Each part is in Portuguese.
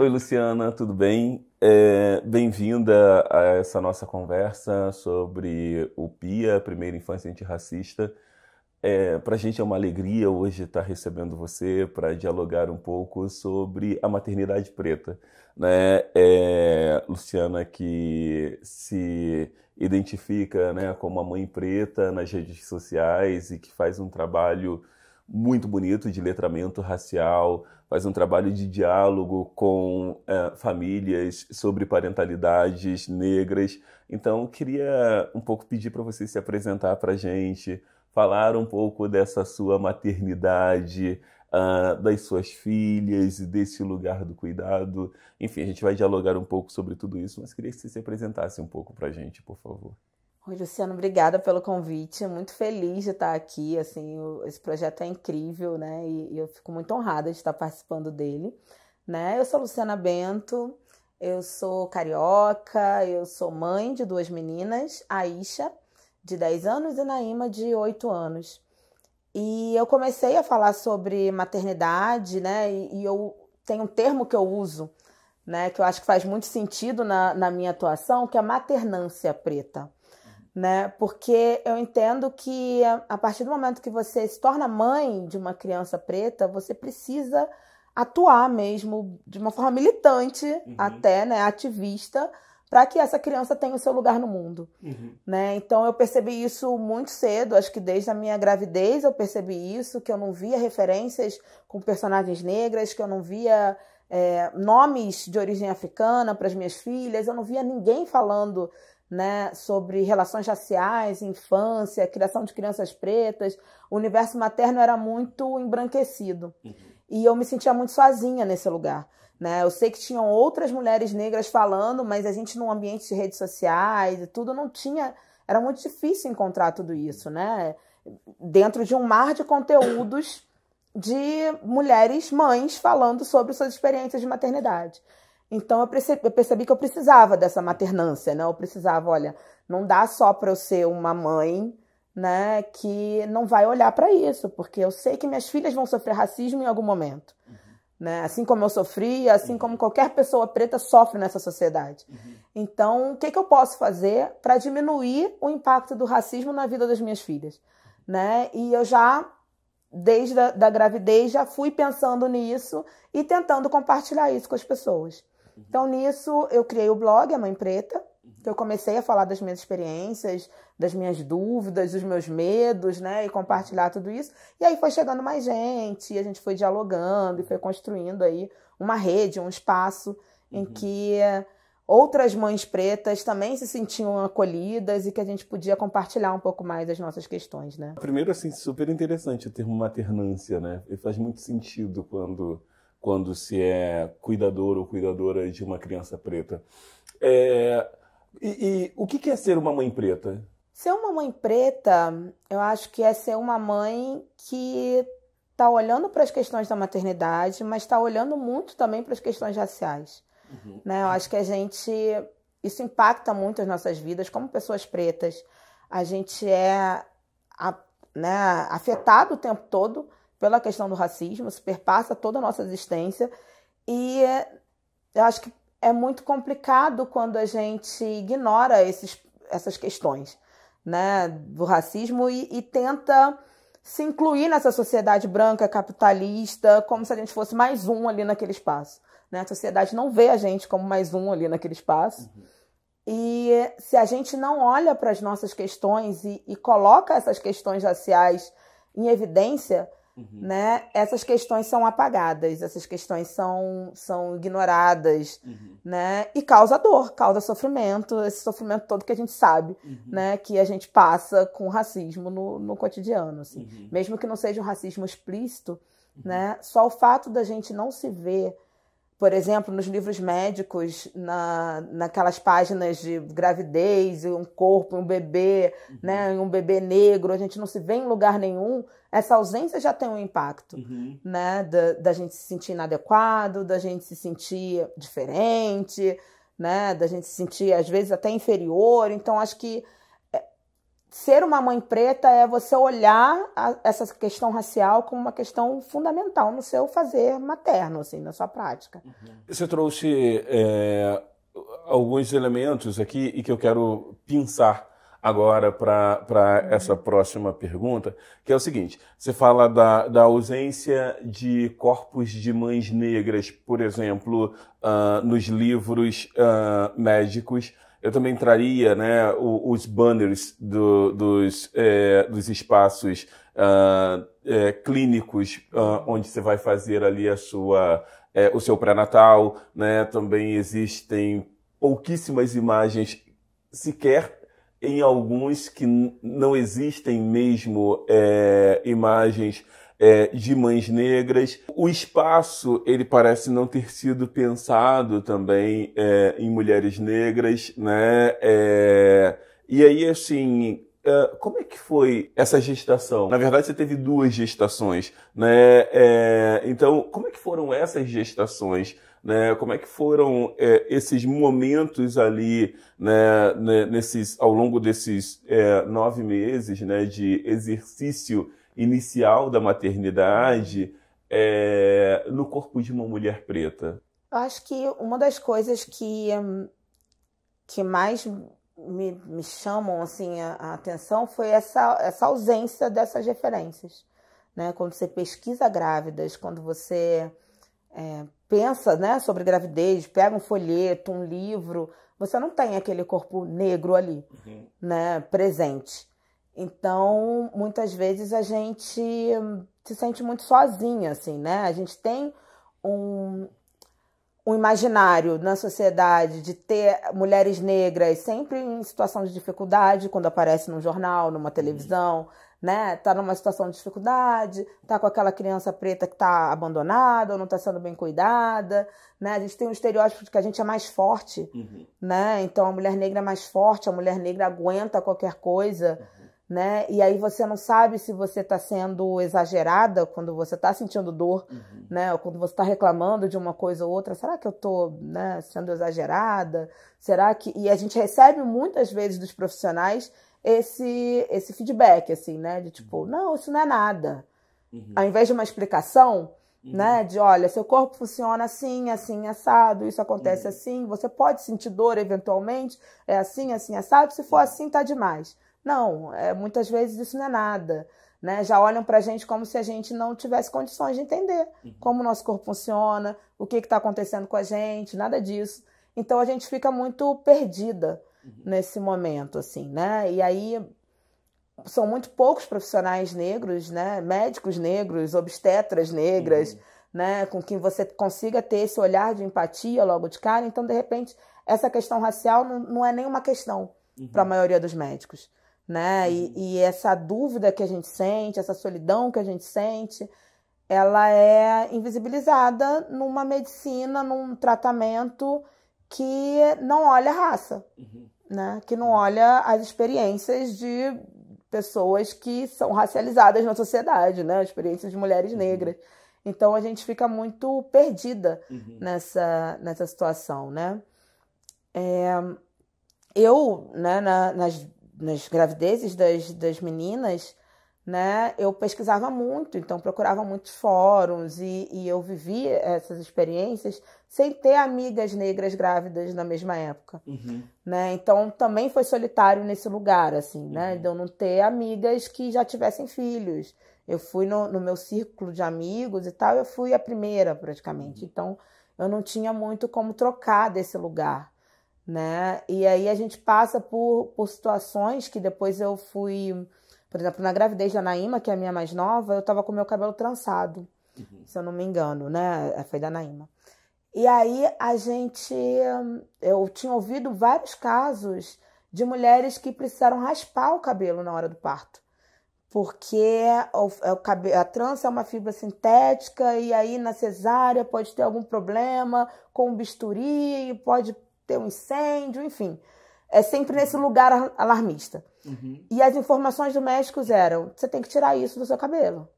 Oi, Luciana, tudo bem? É, Bem-vinda a essa nossa conversa sobre o PIA, Primeira Infância Antirracista. É, para a gente é uma alegria hoje estar recebendo você para dialogar um pouco sobre a maternidade preta. Né? É, Luciana, que se identifica né, como a mãe preta nas redes sociais e que faz um trabalho muito bonito de letramento racial, faz um trabalho de diálogo com é, famílias sobre parentalidades negras. Então, queria um pouco pedir para você se apresentar para a gente, falar um pouco dessa sua maternidade, uh, das suas filhas, desse lugar do cuidado. Enfim, a gente vai dialogar um pouco sobre tudo isso, mas queria que você se apresentasse um pouco para a gente, por favor. Oi, Luciano, obrigada pelo convite. Muito feliz de estar aqui. Assim, esse projeto é incrível, né? E, e, eu fico muito honrada de estar participando dele. Né? Eu sou Luciana Bento, eu sou carioca, eu sou mãe de duas meninas, Aisha, de 10 anos, e Naima, de 8 anos. E eu comecei a falar sobre maternidade, né? E, e eu tenho um termo que eu uso, né? Que eu acho que faz muito sentido na, na minha atuação, que é maternância preta né? Porque eu entendo que a partir do momento que você se torna mãe de uma criança preta, você precisa atuar mesmo de uma forma militante, uhum. até, né, ativista, para que essa criança tenha o seu lugar no mundo, uhum. né? Então eu percebi isso muito cedo, acho que desde a minha gravidez eu percebi isso, que eu não via referências com personagens negras, que eu não via é, nomes de origem africana para as minhas filhas, eu não via ninguém falando né, sobre relações raciais, infância, criação de crianças pretas, o universo materno era muito embranquecido. Uhum. E eu me sentia muito sozinha nesse lugar. Né? Eu sei que tinham outras mulheres negras falando, mas a gente, num ambiente de redes sociais e tudo, não tinha. Era muito difícil encontrar tudo isso, né? Dentro de um mar de conteúdos de mulheres mães falando sobre suas experiências de maternidade. Então eu percebi, eu percebi que eu precisava dessa maternância, né? Eu precisava, olha, não dá só para eu ser uma mãe, né, que não vai olhar para isso, porque eu sei que minhas filhas vão sofrer racismo em algum momento. Uhum. Né? Assim como eu sofri, assim uhum. como qualquer pessoa preta sofre nessa sociedade. Uhum. Então, o que, que eu posso fazer para diminuir o impacto do racismo na vida das minhas filhas? Né? E eu já desde a da gravidez, já fui pensando nisso e tentando compartilhar isso com as pessoas. Então, nisso, eu criei o blog A Mãe Preta, que eu comecei a falar das minhas experiências, das minhas dúvidas, dos meus medos, né? E compartilhar tudo isso. E aí foi chegando mais gente, e a gente foi dialogando e foi construindo aí uma rede, um espaço em uhum. que outras mães pretas também se sentiam acolhidas e que a gente podia compartilhar um pouco mais as nossas questões, né? Primeiro, assim, super interessante o termo maternância, né? Ele faz muito sentido quando quando se é cuidador ou cuidadora de uma criança preta. É, e, e o que é ser uma mãe preta? Ser uma mãe preta, eu acho que é ser uma mãe que está olhando para as questões da maternidade, mas está olhando muito também para as questões raciais. Uhum. Né? Eu acho que a gente. Isso impacta muito as nossas vidas como pessoas pretas. A gente é a, né, afetado o tempo todo pela questão do racismo, superpassa toda a nossa existência e é, eu acho que é muito complicado quando a gente ignora esses, essas questões né, do racismo e, e tenta se incluir nessa sociedade branca capitalista como se a gente fosse mais um ali naquele espaço. Né? A sociedade não vê a gente como mais um ali naquele espaço. Uhum. E se a gente não olha para as nossas questões e, e, coloca essas questões raciais em evidência, uhum. né? Essas questões são apagadas, essas questões são, são ignoradas, uhum. né? E causa dor, causa sofrimento, esse sofrimento todo que a gente sabe, uhum. né? Que a gente passa com racismo no, no cotidiano, assim. Uhum. Mesmo que não seja um racismo explícito, uhum. né? Só o fato da gente não se ver por exemplo, nos livros médicos, na, naquelas páginas de gravidez, um corpo, um bebê, uhum. né, um bebê negro, a gente não se vê em lugar nenhum, essa ausência já tem um impacto, uhum. né, da, da gente se sentir inadequado, da gente se sentir diferente, né, da gente se sentir às vezes até inferior. Então acho que ser uma mãe preta é você olhar a, essa questão racial como uma questão fundamental no seu fazer materno, assim, na sua prática. Uhum. Você trouxe é, alguns elementos aqui e que eu quero pensar agora para uhum. essa próxima pergunta, que é o seguinte: você fala da, da ausência de corpos de mães negras, por exemplo, uh, nos livros uh, médicos eu também traria né, os banners do, dos, é, dos espaços uh, é, clínicos uh, onde você vai fazer ali a sua, é, o seu pré-natal. Né? Também existem pouquíssimas imagens sequer em alguns que não existem mesmo é, imagens é, de mães negras. O espaço, ele parece não ter sido pensado também é, em mulheres negras, né? É, e aí, assim, é, como é que foi essa gestação? Na verdade, você teve duas gestações, né? É, então, como é que foram essas gestações? Né? Como é que foram é, esses momentos ali, né, né nesses, ao longo desses é, nove meses, né, de exercício inicial da maternidade é, no corpo de uma mulher preta? Eu acho que uma das coisas que, que mais me, me chamam assim, a, a, atenção foi essa, essa ausência dessas referências. Né? Quando você pesquisa grávidas, quando você é, pensa né, sobre gravidez, pega um folheto, um livro, você não tem aquele corpo negro ali, uhum. né, presente. Então, muitas vezes a gente se sente muito sozinha, assim, né? A gente tem um, um imaginário na sociedade de ter mulheres negras sempre em situação de dificuldade, quando aparece num jornal, numa uhum. televisão, né? Tá numa situação de dificuldade, tá com aquela criança preta que tá abandonada ou não tá sendo bem cuidada, né? A gente tem um estereótipo de que a gente é mais forte, uhum. né? Então a mulher negra é mais forte, a mulher negra aguenta qualquer coisa. Uhum né? E aí você não sabe se você está sendo exagerada quando você está sentindo dor, uhum. né? Ou quando você está reclamando de uma coisa ou outra. Será que eu estou né, sendo exagerada? Será que. E a gente recebe muitas vezes dos profissionais esse, esse feedback, assim, né? De tipo, uhum. não, isso não é nada. Uhum. Ao invés de uma explicação, né? Uhum. né? De olha, seu corpo funciona assim, assim, assado, isso acontece uhum. assim, você pode sentir dor eventualmente, é assim, assim, assado, se for uhum. assim, tá demais. Não, é, muitas vezes isso não é nada. Né? Já olham para a gente como se a gente não tivesse condições de entender uhum. como o nosso corpo funciona, o que está acontecendo com a gente, nada disso. Então a gente fica muito perdida uhum. nesse momento, assim, né? E aí são muito poucos profissionais negros, né? Médicos negros, obstetras negras, uhum. né? Com quem você consiga ter esse olhar de empatia logo de cara. Então, de repente, essa questão racial não, não é nenhuma questão uhum. para a maioria dos médicos né? E, uhum. e, essa dúvida que a gente sente, essa solidão que a gente sente, ela é invisibilizada numa medicina, num tratamento que não olha a raça, uhum. né? Que não olha as experiências de pessoas que são racializadas na sociedade, né? Experiências de mulheres uhum. negras. Então a gente fica muito perdida uhum. nessa, nessa situação, né? É, eu, né, na, nas nas gravidezes das, das meninas, né, eu pesquisava muito, então procurava muitos fóruns e, e eu vivia essas experiências sem ter amigas negras grávidas na mesma época, uhum. né? Então também foi solitário nesse lugar, assim, né, uhum. né? De eu não ter amigas que já tivessem filhos. Eu fui no, no meu círculo de amigos e tal, eu fui a primeira praticamente. Uhum. Então eu não tinha muito como trocar desse lugar né? E aí a gente passa por, por situações que depois eu fui, por exemplo, na gravidez da Naíma, que é a minha mais nova, eu tava com meu cabelo trançado, uhum. se eu não me engano, né? É, foi da Naíma. E aí a gente, eu tinha ouvido vários casos de mulheres que precisaram raspar o cabelo na hora do parto porque é a trança é uma fibra sintética e aí na cesárea pode ter algum problema com o bisturi, pode ter um incêndio, enfim. É sempre nesse lugar alarmista. Uhum. E as informações do médico eram: você tem que tirar isso do seu cabelo.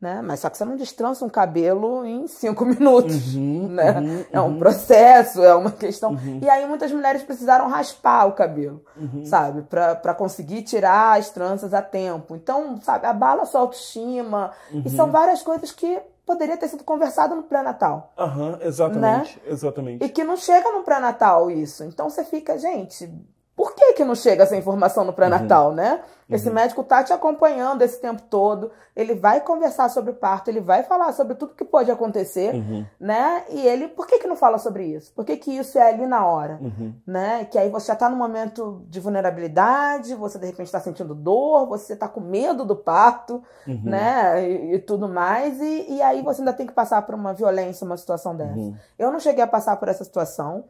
Né? Mas só que você não destrança um cabelo em cinco minutos, uhum, né? Uhum, é um uhum. processo, é uma questão. Uhum. E aí muitas mulheres precisaram raspar o cabelo, uhum. sabe? para conseguir tirar as tranças a tempo. Então, sabe, abala a sua autoestima. E são uhum. várias coisas que poderia ter sido conversado no pré-natal. Aham, uhum, exatamente, né? exatamente. E que não chega no pré-natal isso. Então você fica, gente, por que, que não chega essa informação no pré-natal, uhum. né? Uhum. Esse uhum. médico tá te acompanhando esse tempo todo, ele vai conversar sobre o parto, ele vai falar sobre tudo que pode acontecer, uhum. né? E ele, por que que não fala sobre isso? Por que que isso é ali na hora, uhum. né? Que aí você já tá num momento de vulnerabilidade, você de repente tá sentindo dor, você tá com medo do parto, uhum. né? E, e, tudo mais, e, e aí você ainda tem que passar por uma violência, uma situação dessa. Eu não cheguei a passar por essa situação,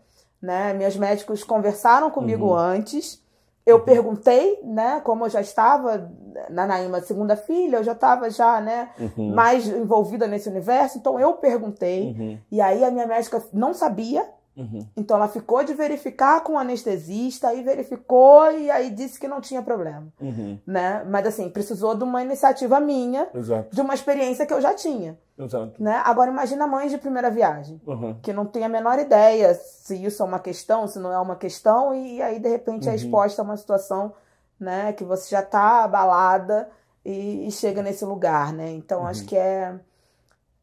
né? Meus médicos conversaram comigo uhum. antes. Eu uhum. perguntei, né, como eu já estava na Naíma segunda filha, eu já estava já, né, uhum. mais envolvida nesse universo, então eu perguntei. Uhum. E aí a minha médica não sabia, Uhum. Então ela ficou de verificar com o anestesista e verificou e aí disse que não tinha problema, uhum. né? Mas assim precisou de uma iniciativa minha, Exato. de uma experiência que eu já tinha, Exato. né? Agora imagina mães de primeira viagem uhum. que não tem a menor ideia se isso é uma questão, se não é uma questão e aí de repente é uhum. exposta a uma situação, né? Que você já está abalada e, e, chega nesse lugar, né? Então acho uhum. que é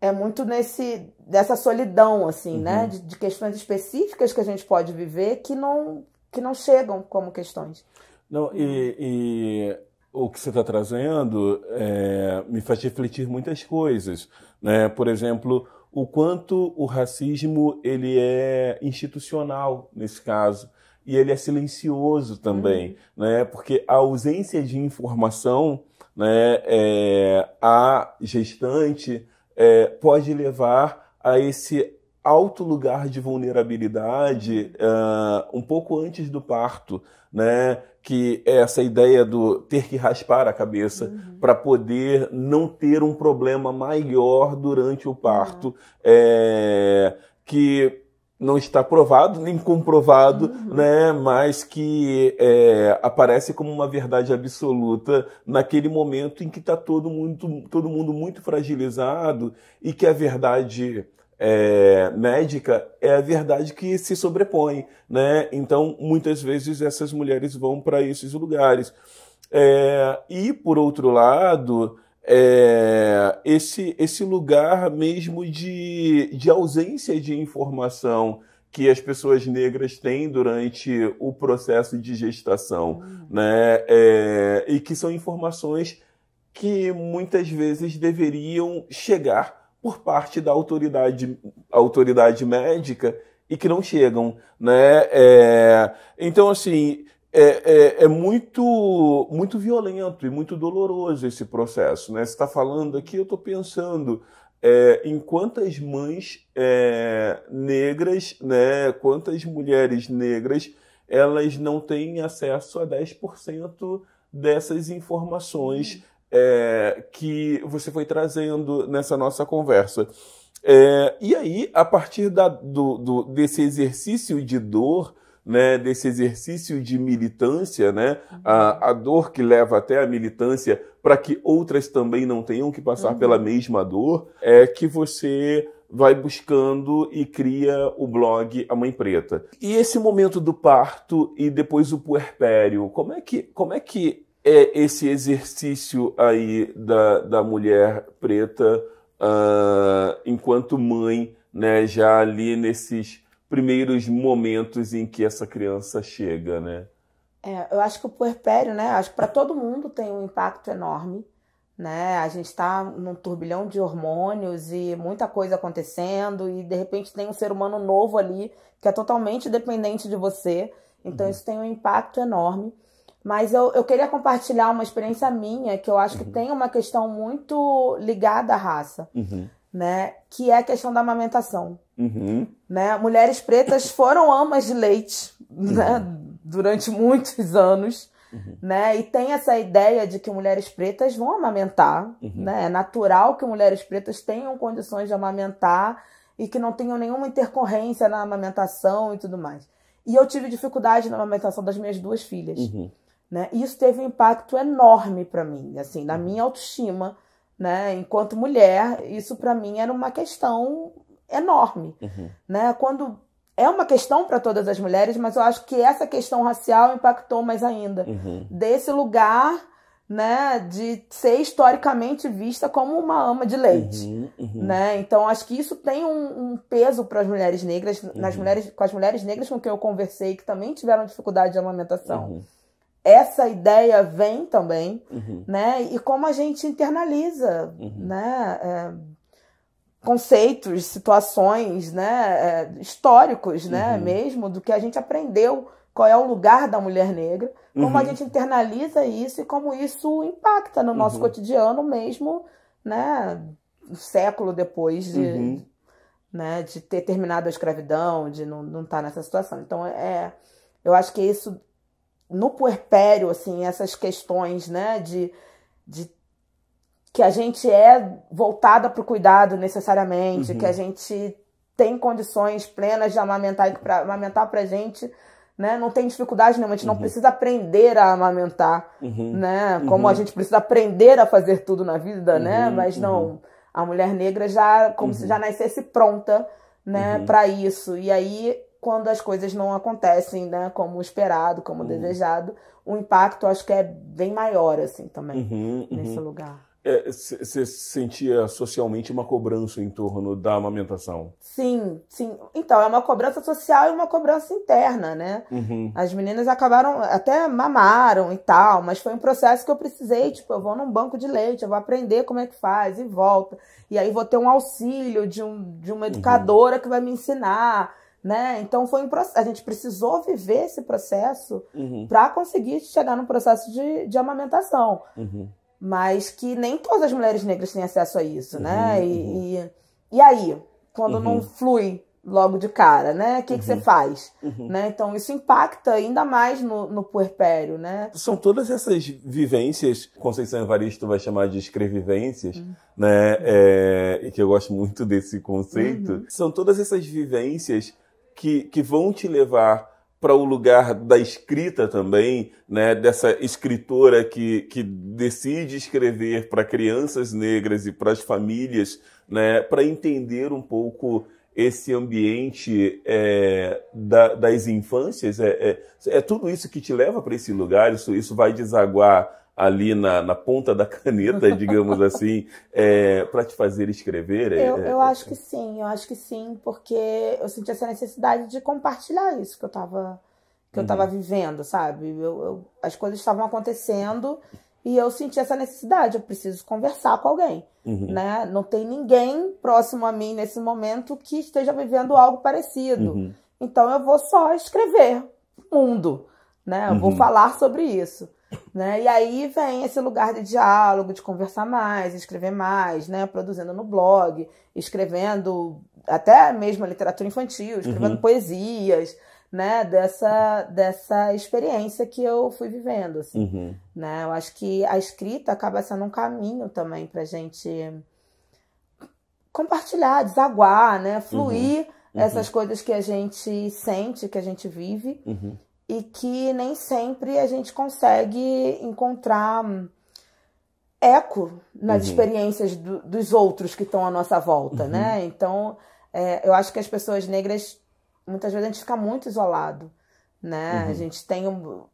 é muito nesse dessa solidão assim, né? uhum. né, de, de, questões específicas que a gente pode viver que não que não chegam como questões. Não e, e o que você está trazendo é, me faz refletir muitas coisas, né? Por exemplo, o quanto o racismo ele é institucional nesse caso e ele é silencioso também, uhum. né? Porque a ausência de informação, né, é, a gestante é, pode levar a esse alto lugar de vulnerabilidade uh, um pouco antes do parto, né? Que é essa ideia do ter que raspar a cabeça uhum. para poder não ter um problema maior durante o parto, uhum. é, que não está provado nem comprovado, uhum. né, mas que é, aparece como uma verdade absoluta naquele momento em que está todo mundo, todo mundo muito fragilizado e que a verdade é, médica é a verdade que se sobrepõe, né? Então muitas vezes essas mulheres vão para esses lugares. É, e por outro lado, é, esse, esse lugar mesmo de, de ausência de informação que as pessoas negras têm durante o processo de gestação, uhum. né? É, e que são informações que muitas vezes deveriam chegar por parte da autoridade, autoridade médica e que não chegam, né? É, então, assim, é, é, é, muito, muito violento e muito doloroso esse processo. Né? Você está falando aqui, eu estou pensando é, em quantas mães é, negras, né, quantas mulheres negras, elas não têm acesso a 10% dessas informações uhum. é, que você foi trazendo nessa nossa conversa. É, e aí, a partir da, do, do, desse exercício de dor, né, desse exercício de militância, né, a, uhum. a dor que leva até a militância para que outras também não tenham que passar uhum. pela mesma dor, é que você vai buscando e cria o blog A Mãe Preta. E esse momento do parto e depois o puerpério, como é que, como é, que é esse exercício aí da, da mulher preta uh, enquanto mãe, né, já ali nesses primeiros momentos em que essa criança chega, né? É, eu acho que o puerpério, né? Acho que para todo mundo tem um impacto enorme, né? A gente está num turbilhão de hormônios e muita coisa acontecendo e de repente tem um ser humano novo ali que é totalmente dependente de você. Então uhum. isso tem um impacto enorme. Mas eu, eu queria compartilhar uma experiência minha que eu acho uhum. que tem uma questão muito ligada à raça. Uhum né? Que é a questão da amamentação. Uhum. Né? Mulheres pretas foram amas de leite né? Uhum. durante muitos anos. Uhum. Né? E tem essa ideia de que mulheres pretas vão amamentar. Uhum. Né? É natural que mulheres pretas tenham condições de amamentar e que não tenham nenhuma intercorrência na amamentação e tudo mais. E eu tive dificuldade na amamentação das minhas duas filhas. Uhum. Né? E isso teve um impacto enorme para mim, assim, na minha autoestima né? Enquanto mulher, isso para mim era uma questão enorme, uhum. né? Quando é uma questão para todas as mulheres, mas eu acho que essa questão racial impactou mais ainda. Uhum. Desse lugar, né, de ser historicamente vista como uma ama de leite, uhum. uhum. né? Então acho que isso tem um, um peso para as mulheres negras, nas uhum. mulheres, com as mulheres negras com quem eu conversei que também tiveram dificuldade de amamentação. Uhum essa ideia vem também, uhum. né? E como a gente internaliza, uhum. né? É, conceitos, situações, né? É, históricos, né? uhum. né? Mesmo do que a gente aprendeu, qual é o lugar da mulher negra, como a uhum. gente internaliza isso e como isso impacta no nosso uhum. cotidiano mesmo, né? Um século depois de, uhum. né? De ter terminado a escravidão, de não estar tá nessa situação. Então é, eu acho que isso no puerpério, assim, essas questões, né, de, de que a gente é voltada para o cuidado necessariamente, uhum. que a uhum. gente tem condições plenas de amamentar e para amamentar para gente, né, não tem dificuldade nenhuma, a gente uhum. não precisa aprender a amamentar, uhum. né, uhum. como a gente precisa aprender a fazer tudo na vida, né, uhum. mas não, a mulher negra já como se já nascesse pronta, né, para isso. E aí quando as coisas não acontecem, né, como esperado, como uhum. desejado, o impacto acho que é bem maior, assim, também, uhum, uhum. nesse uhum. lugar. É, você é, sentia socialmente uma cobrança em torno da amamentação? Sim, sim. Então, é uma cobrança social e uma cobrança interna, né? Uhum. As meninas acabaram, até mamaram e tal, mas foi um processo que eu precisei, tipo, eu vou num banco de leite, eu vou aprender como é que faz e volta. E aí vou ter um auxílio de, um, de uma uhum. educadora uhum. que vai me ensinar né? Então foi um processo. A gente precisou viver esse processo uhum. para conseguir chegar no processo de, de amamentação. Uhum. Mas que nem todas as mulheres negras têm acesso a isso, né? Uhum. E, uhum. e, e, aí, quando não uhum. flui logo de cara, né? O que, que você uhum. faz? Né? Então isso impacta ainda mais no, no puerpério, né? São todas essas vivências, Conceição Evaristo vai chamar de escrevivências, né? É, e que eu gosto muito desse conceito. São todas essas vivências que, que vão te levar para o lugar da escrita também, né, dessa escritora que, que decide escrever para crianças negras e para as famílias, né, para entender um pouco esse ambiente é, da, das infâncias, é, é, é, tudo isso que te leva para esse lugar, isso, isso vai desaguar ali na, na ponta da caneta, digamos assim, é, para te fazer escrever? É, eu, é, eu acho que é. sim, eu acho que sim, porque eu senti essa necessidade de compartilhar isso que eu estava que eu estava uhum. vivendo, sabe? Eu, eu, as coisas estavam acontecendo e eu senti essa necessidade. Eu preciso conversar com alguém, uhum. né? Não tem ninguém próximo a mim nesse momento que esteja vivendo algo parecido. Uhum. Então eu vou só escrever mundo, né? Eu uhum. vou falar sobre isso. Né? E aí vem esse lugar de diálogo, de conversar mais, escrever mais, né? Produzindo no blog, escrevendo até mesmo literatura infantil, escrevendo uhum. poesias, né? Dessa, dessa experiência que eu fui vivendo, assim. Uhum. Né? Eu acho que a escrita acaba sendo um caminho também pra gente compartilhar, desaguar, né? Uhum. Fluir uhum. essas coisas que a gente sente, que a gente vive. Uhum e que nem sempre a gente consegue encontrar hum, eco nas uhum. experiências do, dos outros que estão à nossa volta, uhum. né? Então, é, eu acho que as pessoas negras, muitas vezes a gente fica muito isolado, né? Uhum. A gente tem um,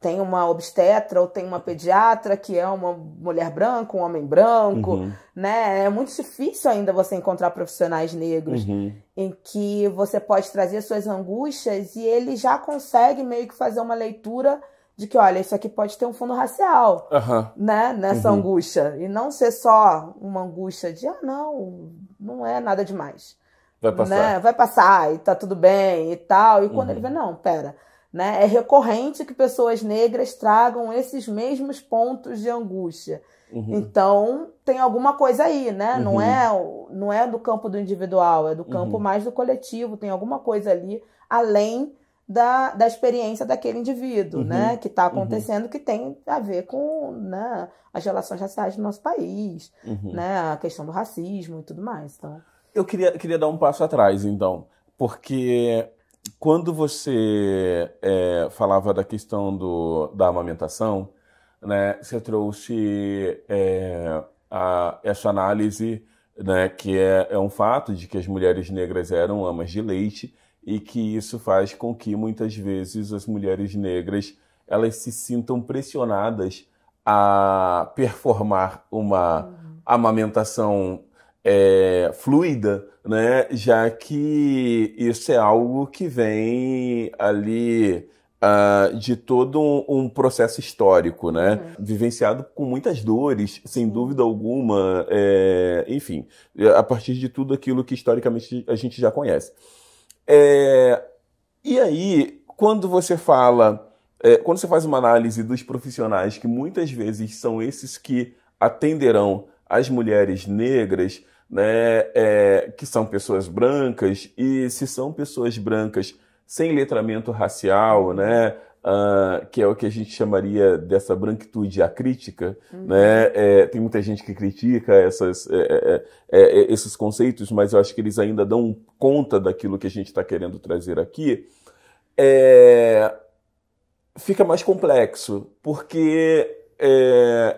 tem uma obstetra ou tem uma pediatra que é uma mulher branca, um homem branco, uhum. né? É muito difícil ainda você encontrar profissionais negros uhum. em que você pode trazer suas angústias e ele já consegue meio que fazer uma leitura de que, olha, isso aqui pode ter um fundo racial, uhum. né? Nessa uhum. angústia. E não ser só uma angústia de, ah, não, não é nada demais. Vai passar. Né? Vai passar e tá tudo bem e tal. E quando ele uhum. vê, não, pera né? É recorrente que pessoas negras tragam esses mesmos pontos de angústia. Uhum. Então, tem alguma coisa aí, né? Uhum. Não, é, não é do campo do individual, é do uhum. campo uhum. mais do coletivo. Tem alguma coisa ali além da, da experiência daquele indivíduo, né? Uhum. Que está uhum. acontecendo, que tem a ver com né, as relações raciais do nosso país, né? A questão do racismo e tudo mais. Então... Eu queria, queria dar um passo atrás, então. Porque quando você é, falava da questão do, da amamentação, né, você trouxe é, a, essa análise né, que é, é um fato de que as mulheres negras eram amas de leite e que isso faz com que muitas vezes as mulheres negras elas se sintam pressionadas a performar uma uhum. amamentação é, fluida, né? já que isso é algo que vem ali uh, de todo um, um, processo histórico, né? Uhum. vivenciado com muitas dores, sem dúvida alguma, é, enfim, a partir de tudo aquilo que historicamente a gente já conhece. É, e aí, quando você fala é, quando você faz uma análise dos profissionais que muitas vezes são esses que atenderão as mulheres negras, né, é, que são pessoas brancas, e se são pessoas brancas sem letramento racial, né, uh, que é o que a gente chamaria dessa branquitude acrítica, uhum. né, é, tem muita gente que critica essas, é, é, é, é esses conceitos, mas eu acho que eles ainda dão conta daquilo que a gente está querendo trazer aqui, fica mais complexo, porque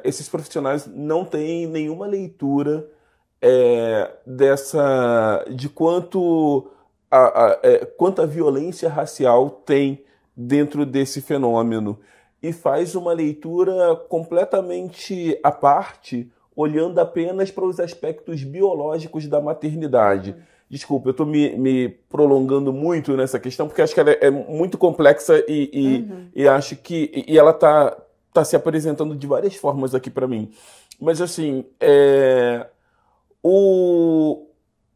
esses profissionais não têm nenhuma leitura é, dessa de quanto a, a, é, quanta violência racial tem dentro desse fenômeno e faz uma leitura completamente à parte, olhando apenas para os aspectos biológicos da maternidade. Desculpa, eu estou me, me, prolongando muito nessa questão, porque acho que ela é, é muito complexa e, e, uhum. e acho que. E ela está tá se apresentando de várias formas aqui para mim. Mas, assim, é, o,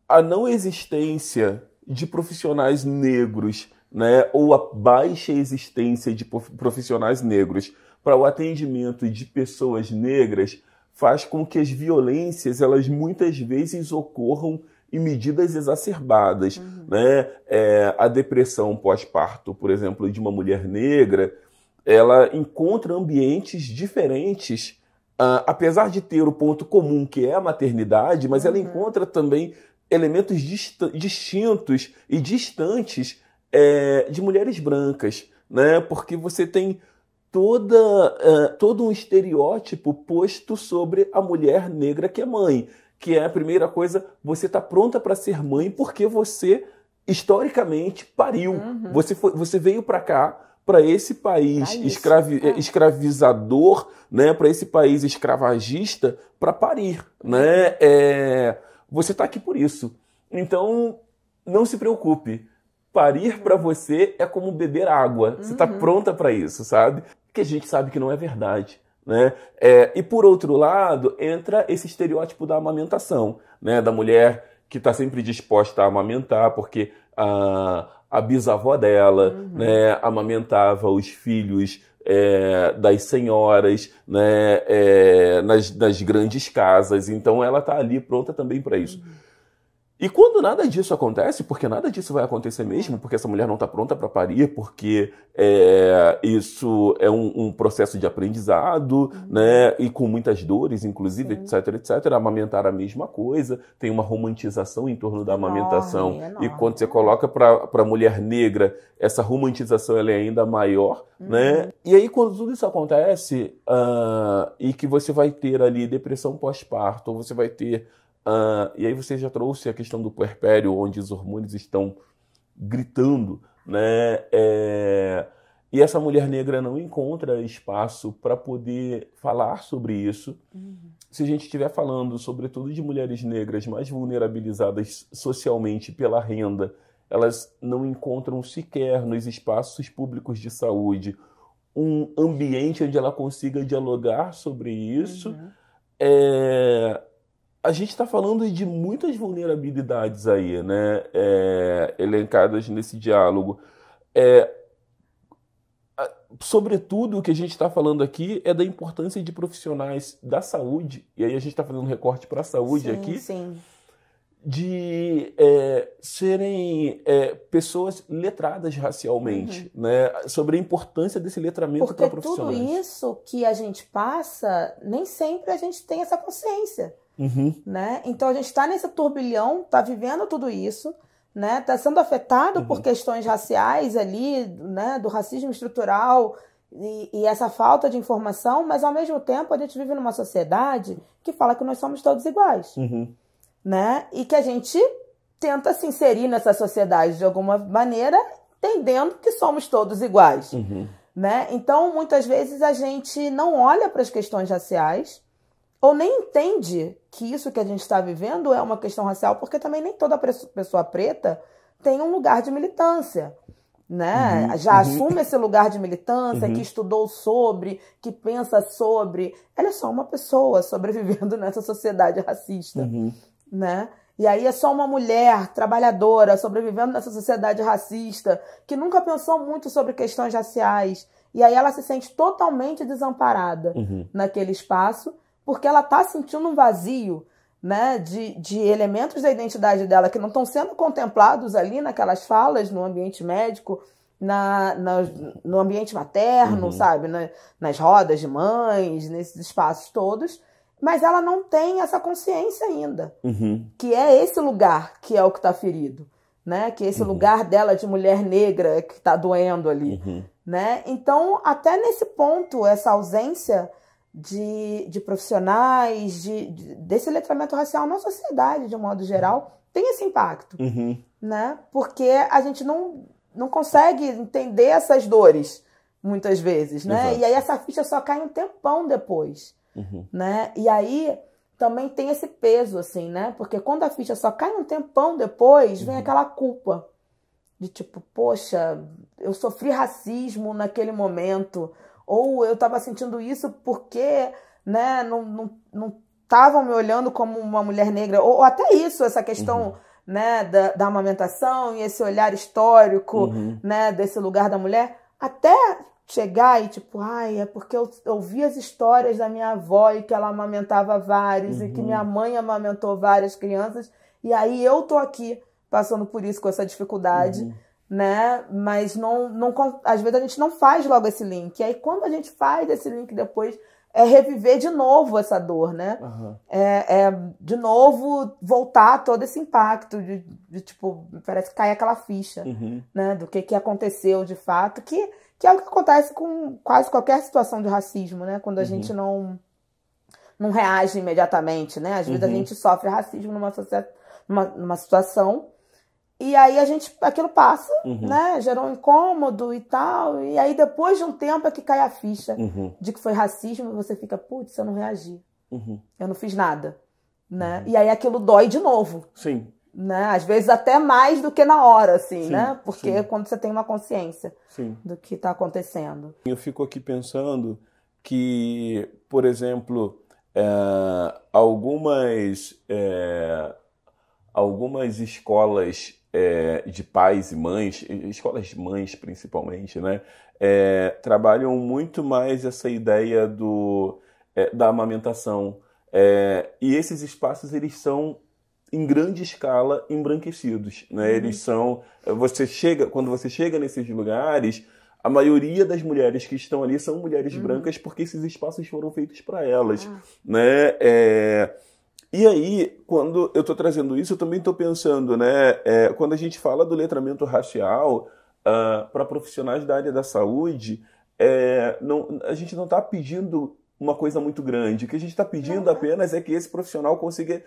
a não existência de profissionais negros, né, ou a baixa existência de profissionais negros para o atendimento de pessoas negras faz com que as violências elas muitas vezes ocorram em medidas exacerbadas, uhum. né? É, a depressão pós-parto, por exemplo, de uma mulher negra, ela encontra ambientes diferentes Uh, apesar de ter o ponto comum que é a maternidade, mas uhum. ela encontra também elementos distintos e distantes é, de mulheres brancas, né? Porque você tem toda, uh, todo um estereótipo posto sobre a mulher negra que é mãe, que é a primeira coisa, você está pronta para ser mãe porque você historicamente pariu, uhum. você foi, você veio para cá para esse país escravi é. escravizador, né, para esse país escravagista, para parir, né? É, você está aqui por isso. Então, não se preocupe. Parir para você é como beber água. Tá uhum. Você está pronta para isso, sabe? Que a gente sabe que não é verdade. Né? É, e por outro lado, entra esse estereótipo da amamentação, né? da mulher que está sempre disposta a amamentar, porque a, a bisavó dela, uhum. né, amamentava os filhos é, das senhoras, né, é, nas, nas, grandes casas. Então ela está ali pronta também para isso. Uhum. E quando nada disso acontece, porque nada disso vai acontecer mesmo, porque essa mulher não está pronta para parir, porque é, isso é um, um, processo de aprendizado, uhum. né? E com muitas dores, inclusive, Sim. etc, etc. Amamentar a mesma coisa, tem uma romantização em torno da amamentação. É enorme, enorme. E quando você coloca para a mulher negra, essa romantização é ainda maior, né? uhum. né? E aí, quando tudo isso acontece, uh, e que você vai ter ali depressão pós-parto, ou você vai ter ah, e aí você já trouxe a questão do puerpério, onde os hormônios estão gritando, né? É... E essa mulher negra não encontra espaço para poder falar sobre isso. Uhum. Se a gente estiver falando, sobretudo, de mulheres negras mais vulnerabilizadas socialmente pela renda, elas não encontram sequer nos espaços públicos de saúde um ambiente onde ela consiga dialogar sobre isso. Uhum. É a gente está falando de muitas vulnerabilidades aí, né? É, elencadas nesse diálogo. É, a, sobretudo, o que a gente está falando aqui é da importância de profissionais da saúde, e aí a gente está fazendo um recorte para a saúde sim, aqui, sim. de é, serem é, pessoas letradas racialmente, uhum. né? Sobre a importância desse letramento para profissionais. Porque tudo isso que a gente passa, nem sempre a gente tem essa consciência Uhum. Né? Então a gente está nesse turbilhão, está vivendo tudo isso, né? Está sendo afetado uhum. por questões raciais ali, né? Do racismo estrutural e, e, essa falta de informação, mas ao mesmo tempo a gente vive numa sociedade que fala que nós somos todos iguais, uhum. né? E que a gente tenta se inserir nessa sociedade de alguma maneira, entendendo que somos todos iguais, uhum. né? Então muitas vezes a gente não olha para as questões raciais ou nem entende que isso que a gente está vivendo é uma questão racial, porque também nem toda pessoa preta tem um lugar de militância. Né? Uhum, Já uhum. assume esse lugar de militância, uhum. que estudou sobre, que pensa sobre. Ela é só uma pessoa sobrevivendo nessa sociedade racista. Uhum. Né? E aí é só uma mulher trabalhadora sobrevivendo nessa sociedade racista, que nunca pensou muito sobre questões raciais. E aí ela se sente totalmente desamparada uhum. naquele espaço porque ela está sentindo um vazio né, de, de elementos da identidade dela que não estão sendo contemplados ali naquelas falas no ambiente médico, na, na no ambiente materno, uhum. sabe? Na, nas rodas de mães, nesses espaços todos. Mas ela não tem essa consciência ainda, uhum. que é esse lugar que é o que está ferido, né? Que é esse uhum. lugar dela de mulher negra que está doendo ali, uhum. né? Então, até nesse ponto, essa ausência de, de profissionais, de, de, desse letramento racial na sociedade, de um modo geral, tem esse impacto. Uhum. Né? Porque a gente não, não consegue entender essas dores, muitas vezes. Né? E aí essa ficha só cai um tempão depois. Uhum. Né? E aí também tem esse peso, assim, né? Porque quando a ficha só cai um tempão depois, vem uhum. aquela culpa. De tipo, poxa, eu sofri racismo naquele momento, ou eu estava sentindo isso porque né, não, não, não estavam me olhando como uma mulher negra, ou, ou até isso, essa questão uhum. né, da, da, amamentação e esse olhar histórico uhum. né, desse lugar da mulher, até chegar e tipo, ai, é porque eu ouvi as histórias da minha avó e que ela amamentava vários uhum. e que uhum. minha mãe amamentou várias crianças, e aí eu tô aqui passando por isso com essa dificuldade uhum né? Mas não, não, às vezes a gente não faz logo esse link. E aí, quando a gente faz esse link depois, é reviver de novo essa dor, né? Uhum. É, é, de novo voltar todo esse impacto de, de tipo, parece que cai aquela ficha, uhum. né? Do que, que aconteceu de fato, que, que é o que acontece com quase qualquer situação de racismo, né? Quando a uhum. gente não não reage imediatamente, né? Às vezes a uhum. gente sofre racismo numa, numa, numa situação e aí a gente, aquilo passa, uhum. né? Gerou um incômodo e tal. E aí depois de um tempo é que cai a ficha uhum. de que foi racismo e você fica, putz, eu não reagi. Uhum. Eu não fiz nada, né? Uhum. E aí aquilo dói de novo. Sim. Né? Às vezes até mais do que na hora, assim, sim, né? Porque sim. É quando você tem uma consciência sim. do que está acontecendo. Eu fico aqui pensando que, por exemplo, é, algumas... É algumas escolas é, de pais e mães, escolas de mães principalmente, né, é, trabalham muito mais essa ideia do, é, da amamentação. É, e esses espaços eles são em grande escala embranquecidos, né? Uhum. Eles são, você chega, quando você chega nesses lugares, a maioria das mulheres que estão ali são mulheres uhum. brancas porque esses espaços foram feitos para elas, ah. né? É, e aí, quando eu estou trazendo isso, eu também estou pensando, né? É, quando a gente fala do letramento racial uh, ah, para profissionais da área da saúde, é, não, a gente não está pedindo uma coisa muito grande. O que a gente está pedindo apenas é que esse profissional consiga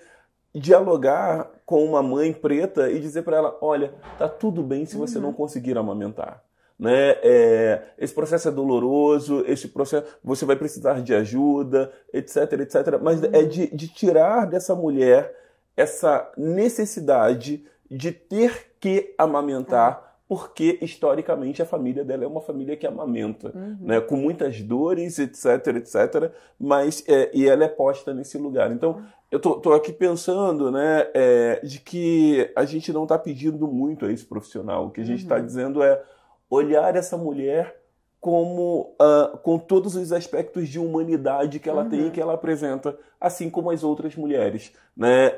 dialogar com uma mãe preta e dizer para ela, olha, tá tudo bem se você uhum. não conseguir amamentar né? É, esse processo é doloroso, esse processo você vai precisar de ajuda, etc, etc. Mas é de, de tirar dessa mulher essa necessidade de ter que amamentar é. porque historicamente a família dela é uma família que amamenta, uhum. né, com muitas dores, etc, etc, mas é, e ela é posta nesse lugar. Então eu tô, tô aqui pensando, né, é, de que a gente não está pedindo muito a esse profissional. O que a gente está uhum. dizendo é olhar essa mulher como uh, com todos os aspectos de humanidade que ela uhum. tem e uhum. que ela apresenta, assim como as outras mulheres, né? É,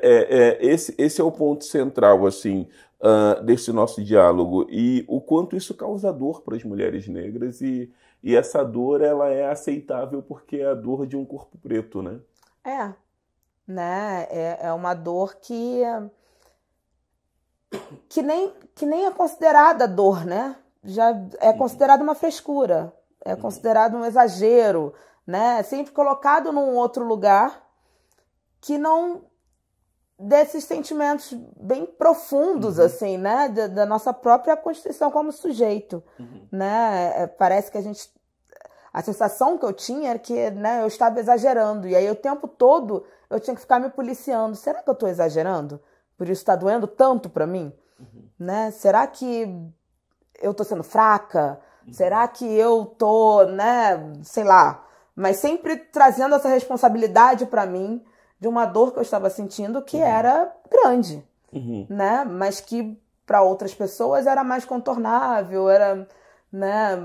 é, esse, esse é o ponto central, assim, uh, desse nosso diálogo e o quanto isso causa dor para as mulheres negras e, e essa dor ela é aceitável porque é a dor de um corpo preto, né? É, né? É, é uma dor que que nem que nem é considerada dor, né? já é considerado uma frescura, é uhum. considerado um exagero, né? É sempre colocado num outro lugar que não desses sentimentos bem profundos uhum. assim, né, da, da, nossa própria constituição como sujeito, uhum. né? É, parece que a gente a sensação que eu tinha era é que, né, eu estava exagerando e aí o tempo todo eu tinha que ficar me policiando. Será que eu estou exagerando? Por isso está doendo tanto para mim, uhum. né? Será que eu tô sendo fraca? Uhum. Será que eu tô, né, sei lá, mas sempre trazendo essa responsabilidade para mim de uma dor que eu estava sentindo que uhum. era grande, uhum. né? Mas que para outras pessoas era mais contornável, era, né,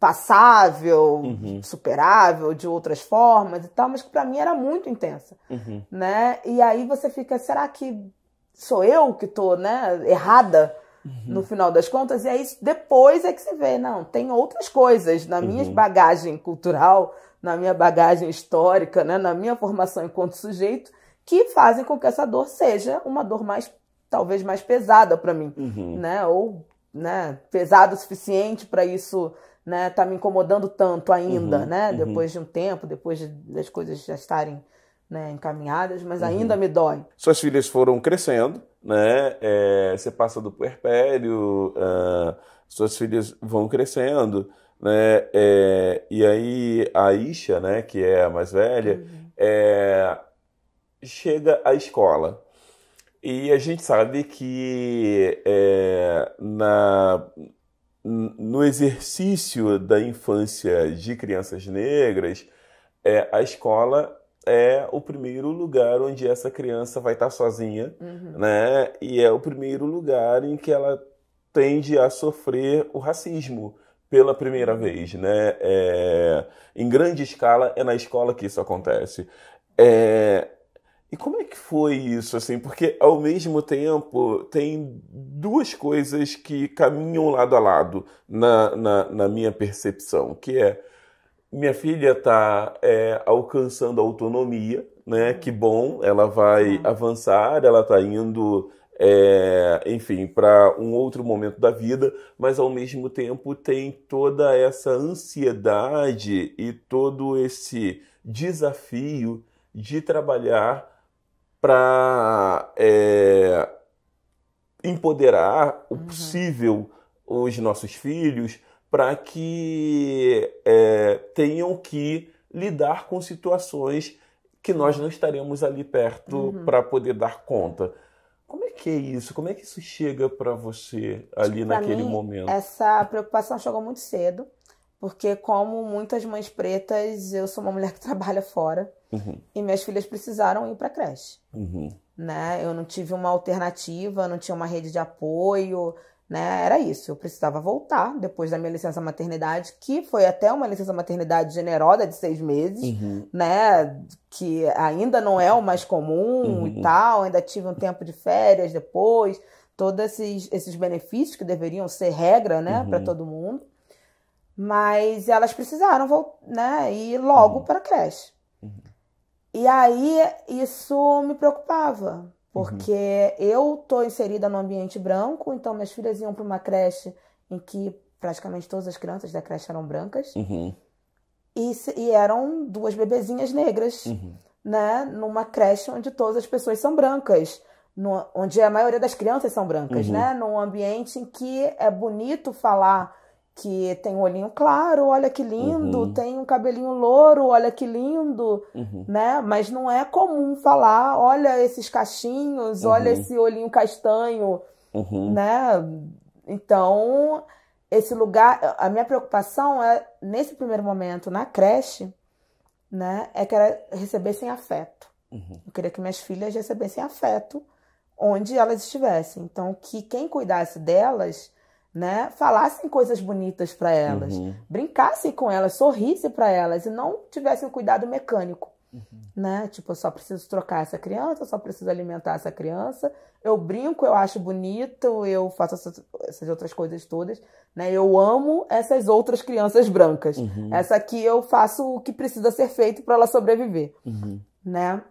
passável, uhum. superável de outras formas e tal, mas que para mim era muito intensa, uhum. né? E aí você fica, será que sou eu que tô, né, errada? No final das contas, e é isso. Depois é que se vê, não, tem outras coisas na minha uhum. bagagem cultural, na minha bagagem histórica, né, na minha formação enquanto sujeito, que fazem com que essa dor seja uma dor mais, talvez mais pesada para mim, uhum. né, ou né, pesada o suficiente para isso né, tá me incomodando tanto ainda, uhum, né? Uhum. Depois de um tempo, depois de, das coisas já estarem né, encaminhadas, mas uhum. ainda me dói. Suas filhas foram crescendo, né? É, você passa do puerpério, uh, suas filhas vão crescendo, né? É, e aí a Isha, né, que é a mais velha, uhum. é, chega à escola. E a gente sabe que é, na, no exercício da infância de crianças negras, é, a escola é o primeiro lugar onde essa criança vai estar tá sozinha, uhum. né? E é o primeiro lugar em que ela tende a sofrer o racismo pela primeira uhum. vez, né? É, em grande escala é na escola que isso acontece. É, e como é que foi isso, assim? Porque ao mesmo tempo tem duas coisas que caminham lado a lado na, na, na minha percepção, que é minha filha está é, alcançando a autonomia, né? Uhum. Que bom, ela vai uhum. avançar, ela está indo, é, enfim, para um outro momento da vida, mas ao mesmo tempo tem toda essa ansiedade e todo esse desafio de trabalhar para é, empoderar o uhum. possível os nossos filhos, para que é, tenham que lidar com situações que nós não estaremos ali perto uhum. para poder dar conta. Como é que é isso? Como é que isso chega para você ali tipo, pra naquele mim, momento? Essa preocupação chegou muito cedo, porque como muitas mães pretas, eu sou uma mulher que trabalha fora uhum. e minhas filhas precisaram ir para creche. Uhum. Né? Eu não tive uma alternativa, não tinha uma rede de apoio, né? Era isso. Eu precisava voltar depois da minha licença maternidade, que foi até uma licença maternidade generosa de seis meses, uhum. né? Que ainda não é o mais comum uhum. e tal. Ainda tive um tempo de férias depois. Todos esses, esses benefícios que deveriam ser regra, né, uhum. para todo mundo. Mas elas precisaram né, ir logo uhum. para a creche. Uhum. E aí isso me preocupava, Uhum. Porque uhum. eu tô inserida no ambiente branco, então minhas filhas iam para uma creche em que praticamente todas as crianças da creche eram brancas. Uhum. E, e, eram duas bebezinhas negras, uhum. né? Numa creche onde todas as pessoas são brancas. No, onde a maioria das crianças são brancas, uhum. né? Num ambiente em que é bonito falar que tem um olhinho claro, olha que lindo, uhum. tem um cabelinho louro, olha que lindo, uhum. né? Mas não é comum falar, olha esses cachinhos, uhum. olha esse olhinho castanho, uhum. né? Então, esse lugar, a minha preocupação é nesse primeiro momento na creche, né, é que era sem afeto. Uhum. Eu queria que minhas filhas recebessem afeto onde elas estivessem. Então, que quem cuidasse delas né, falassem coisas bonitas para elas, uhum. brincassem com elas, sorrissem para elas e não tivessem cuidado mecânico, uhum. né? Tipo, eu só preciso trocar essa criança, eu só preciso alimentar essa criança. Eu brinco, eu acho bonito, eu faço essas, essas outras coisas todas, né? Eu amo essas outras crianças brancas. Uhum. Essa aqui eu faço o que precisa ser feito para ela sobreviver, uhum. né?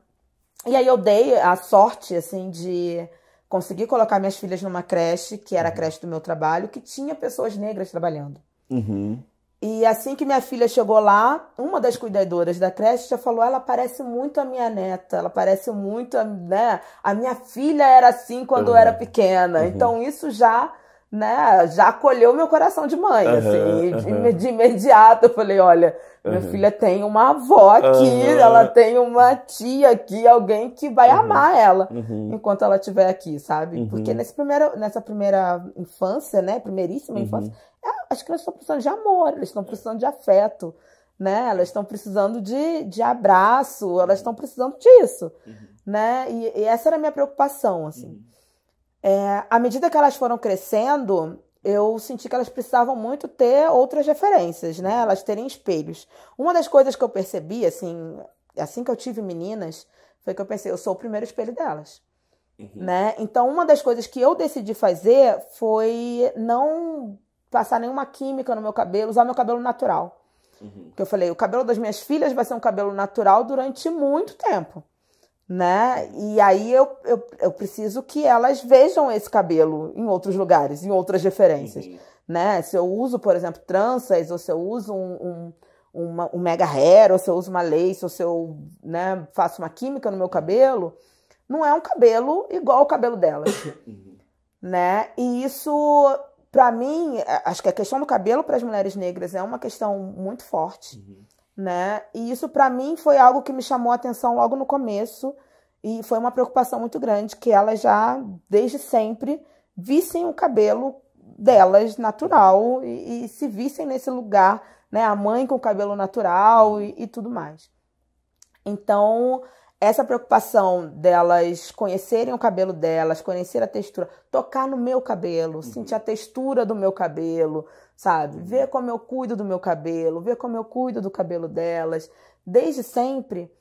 E aí eu dei a sorte assim de consegui colocar minhas filhas numa creche, que era a uhum. creche do meu trabalho, que tinha pessoas negras trabalhando. Uhum. E assim que minha filha chegou lá, uma das cuidadoras da creche já falou: ela parece muito a minha neta, ela parece muito a, né? a minha filha era assim quando uhum. eu era pequena. Uhum. Então isso já né, já acolheu meu coração de mãe, uhum, assim, uhum. de imediato eu falei, olha, minha filha tem uma avó aqui, ela tem uma tia aqui, alguém que vai uhum. amar ela uhum. enquanto ela estiver aqui, sabe? Uhum. Porque nesse primeiro, nessa primeira infância, né, primeiríssima infância, é, acho que elas estão precisando de amor, elas estão precisando de afeto, né, elas estão precisando de, de abraço, elas estão precisando disso, né, e, e, essa era a minha preocupação, assim. É, à medida que elas foram crescendo, eu senti que elas precisavam muito ter outras referências, né? Elas terem espelhos. Uma das coisas que eu percebi, assim, assim que eu tive meninas, foi que eu pensei, eu sou o primeiro espelho delas. Uhum. Né? Então, uma das coisas que eu decidi fazer foi não passar nenhuma química no meu cabelo, usar meu cabelo natural. Uhum. Porque eu falei, o cabelo das minhas filhas vai ser um cabelo natural durante muito tempo né? E aí eu, eu, eu, preciso que elas vejam esse cabelo em outros lugares, em outras referências, uhum. né? Se eu uso, por exemplo, tranças, ou se eu uso um, um, uma, um mega hair, ou se eu uso uma lace, ou se eu né, faço uma química no meu cabelo, não é um cabelo igual ao cabelo delas, uhum. né? E isso, para mim, acho que a questão do cabelo para as mulheres negras é uma questão muito forte. Uhum né? E isso para mim foi algo que me chamou a atenção logo no começo e foi uma preocupação muito grande que elas já desde sempre vissem o cabelo delas natural e, e se vissem nesse lugar, né? A mãe com o cabelo natural e, e tudo mais. Então essa preocupação delas conhecerem o cabelo delas, conhecer a textura, tocar no meu cabelo, uhum. sentir a textura do meu cabelo, sabe? Uhum. Ver como eu cuido do meu cabelo, ver como eu cuido do cabelo delas. Desde sempre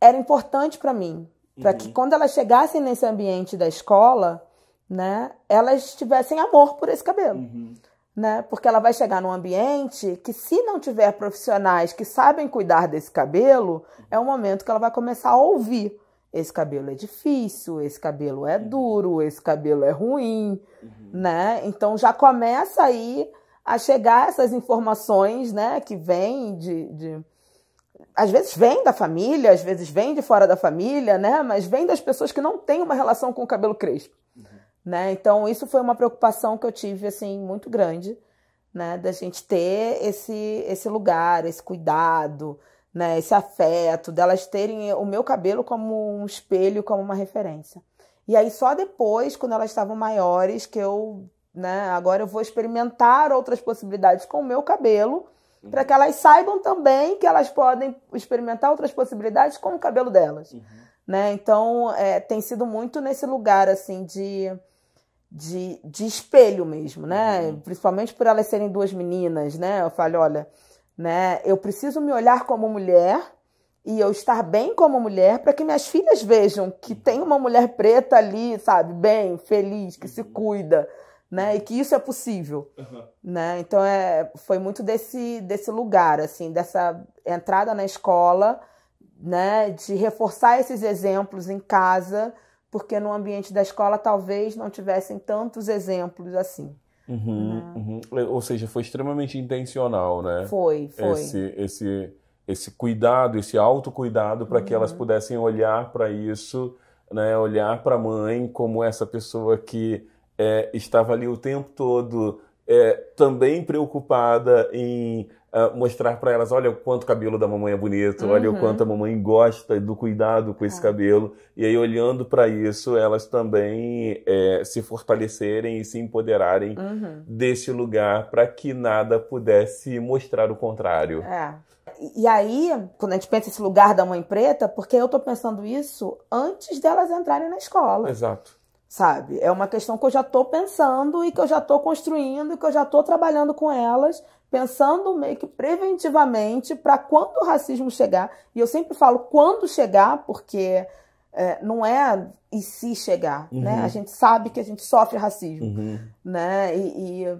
era importante para mim, uhum. para que quando elas chegassem nesse ambiente da escola, né, elas tivessem amor por esse cabelo. Uhum né? Porque ela vai chegar num ambiente que, se não tiver profissionais que sabem cuidar desse cabelo, é o momento que ela vai começar a ouvir. Esse cabelo é difícil, esse cabelo é uhum. duro, esse cabelo é ruim, uhum. né? Então já começa aí a chegar essas informações, né? Que vêm de, de. Às vezes vem da família, às vezes vem de fora da família, né? Mas vem das pessoas que não têm uma relação com o cabelo crespo né? Então isso foi uma preocupação que eu tive assim muito grande, né, da gente ter esse esse lugar, esse cuidado, né, esse afeto, delas terem o meu cabelo como um espelho, como uma referência. E aí só depois, quando elas estavam maiores, que eu, né, agora eu vou experimentar outras possibilidades com o meu cabelo, uhum. para que elas saibam também que elas podem experimentar outras possibilidades com o cabelo delas. Uhum. Né? Então, é, tem sido muito nesse lugar, assim, de de, de espelho mesmo, né? Uhum. Principalmente por elas serem duas meninas, né? Eu falei, olha, né? Eu preciso me olhar como mulher e eu estar bem como mulher para que minhas filhas vejam que uhum. tem uma mulher preta ali, sabe? Bem, feliz, que se uhum. cuida, né? E que isso é possível, uhum. né? Então é, foi muito desse desse lugar, assim, dessa entrada na escola, né? De reforçar esses exemplos em casa porque no ambiente da escola talvez não tivessem tantos exemplos assim. Uhum, né? uhum. Ou seja, foi extremamente intencional, né? Foi, foi. Esse, esse, esse cuidado, esse autocuidado para uhum. que elas uhum. pudessem olhar para isso, né? olhar para a mãe como essa pessoa que é, estava ali o tempo todo é, também preocupada em uh, mostrar para elas, olha o quanto o cabelo da mamãe é bonito, uhum. olha o uhum. quanto a mamãe gosta do cuidado com esse é. cabelo. E aí, olhando para isso, elas também é, se fortalecerem e se empoderarem uhum. desse lugar para que nada pudesse mostrar o contrário. É. E aí, quando a gente pensa esse lugar da mãe preta, porque eu estou pensando isso antes delas entrarem na escola. Exato sabe? É uma questão que eu já estou pensando e que eu já estou construindo e que eu já estou trabalhando com elas, pensando meio que preventivamente para quando o racismo chegar. E eu sempre falo quando chegar, porque é, não é e se chegar, uhum. né? A uhum. gente sabe que a gente sofre racismo, uhum. né? E, e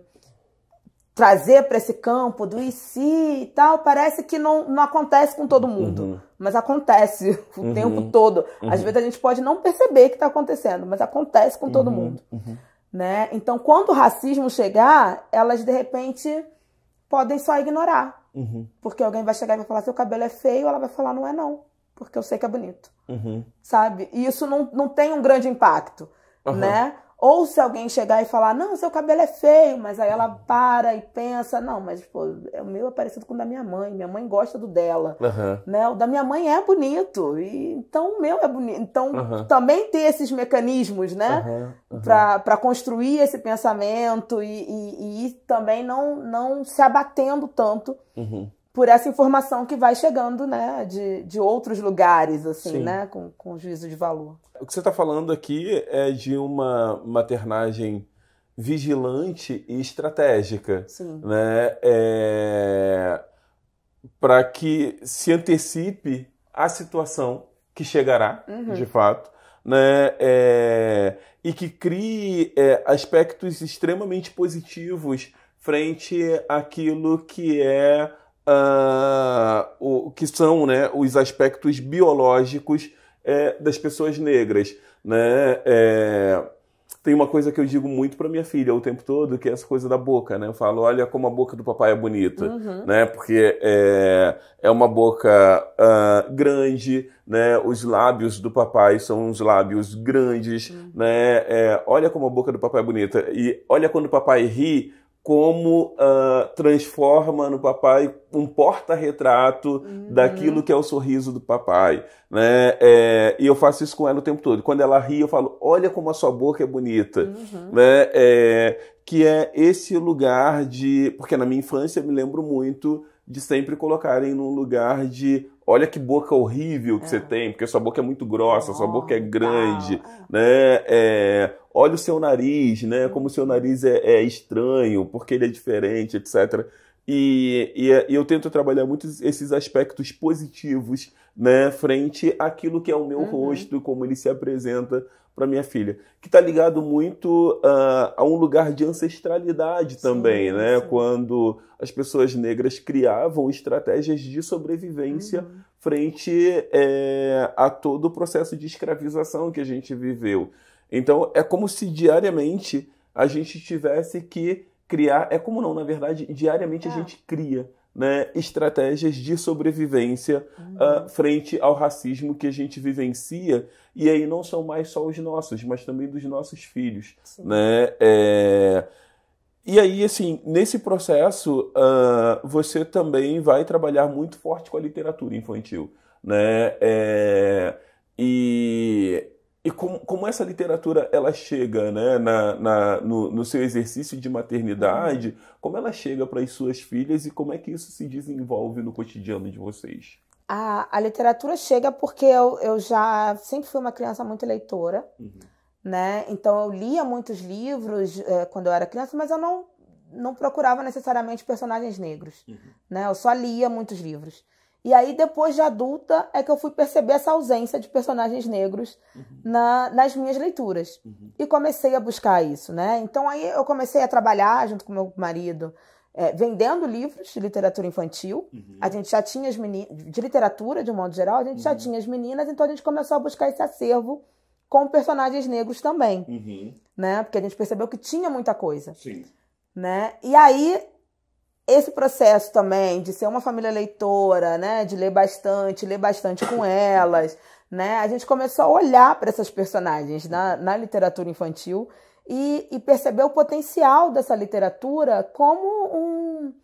trazer para esse campo do e se e tal, parece que não, não acontece com todo mundo. Uhum. Mas acontece o uhum. tempo todo. Uhum. Às vezes a gente pode não perceber que está acontecendo, mas acontece com todo uhum. mundo. Uhum. Né? Então, quando o racismo chegar, elas de repente podem só ignorar. Uhum. Porque alguém vai chegar e vai falar: seu cabelo é feio, ela vai falar: não é não, porque eu sei que é bonito. Sabe? E isso não, não tem um grande impacto. Né? Ou se alguém chegar e falar, não, seu cabelo é feio, mas aí ela uhum. para e pensa, não, mas pô, é o meu é parecido com o da minha mãe, minha mãe gosta do dela. Uhum. Né? O da minha mãe é bonito, e, então o meu é bonito. Então uhum. também ter esses mecanismos, né? Uhum. para construir esse pensamento e, e, e, também não, não se abatendo tanto uhum por essa informação que vai chegando, né, de, de outros lugares, assim, né, com, com juízo de valor. O que você está falando aqui é de uma maternagem vigilante e estratégica, Sim. né, é... para que se antecipe a situação que chegará, uhum. de fato, né, é... e que crie é, aspectos extremamente positivos frente àquilo que é uh, o, que são né, os aspectos biológicos é, das pessoas negras. Né? É, tem uma coisa que eu digo muito para minha filha o tempo todo, que é essa coisa da boca, né? Eu falo, olha como a boca do papai é bonita, uhum. né? Porque é, é uma boca uh, grande, né? Os lábios do papai são uns lábios grandes, uhum. né? É, olha como a boca do papai é bonita. E olha quando o papai ri, como uh, transforma no papai um porta-retrato uhum. daquilo que é o sorriso do papai, né? É, e eu faço isso com ela o tempo todo. Quando ela ri, eu falo: olha como a sua boca é bonita, uhum. né? É, que é esse lugar de, porque na minha infância eu me lembro muito de sempre colocarem num lugar de olha que boca horrível que é. você tem, porque sua boca é muito grossa, oh, sua boca é grande, né? É, olha o seu nariz, né? Como o seu uhum. nariz é, é estranho, porque ele é diferente, etc. E, e, e, eu tento trabalhar muito esses aspectos positivos, né? Frente àquilo que é o meu uhum. rosto, como ele se apresenta para minha filha, que está ligado muito uh, a um lugar de ancestralidade sim, também, né? Sim. Quando as pessoas negras criavam estratégias de sobrevivência uhum. frente é, a todo o processo de escravização que a gente viveu. Então, é como se diariamente a gente tivesse que criar. É como não, na verdade, diariamente é. a gente cria né, estratégias de sobrevivência uhum. uh, frente ao racismo que a gente vivencia e aí não são mais só os nossos, mas também dos nossos filhos, Sim. né? É... E aí, assim, nesse processo, uh, você também vai trabalhar muito forte com a literatura infantil, né? É... E e como, como essa literatura ela chega né, na, na no, no, seu exercício de maternidade, como ela chega para as suas filhas e como é que isso se desenvolve no cotidiano de vocês? A, a literatura chega porque eu, eu já sempre fui uma criança muito leitora, uhum. né? Então eu lia muitos livros é, quando eu era criança, mas eu não, não procurava necessariamente personagens negros, uhum. né? Eu só lia muitos livros. E aí, depois de adulta, é que eu fui perceber essa ausência de personagens negros uhum. na, nas minhas leituras. Uhum. E comecei a buscar isso, né? Então, aí eu comecei a trabalhar junto com meu marido, é, vendendo livros de literatura infantil. Uhum. A gente já tinha as meninas... De literatura, de um modo geral, a gente já uhum. tinha as meninas. Então, a gente começou a buscar esse acervo com personagens negros também, uhum. né? Porque a gente percebeu que tinha muita coisa. Sim. Né? E aí, esse processo também de ser uma família leitora, né, de ler bastante, ler bastante com elas, né, a gente começou a olhar para essas personagens na, na literatura infantil e, e perceber o potencial dessa literatura como um,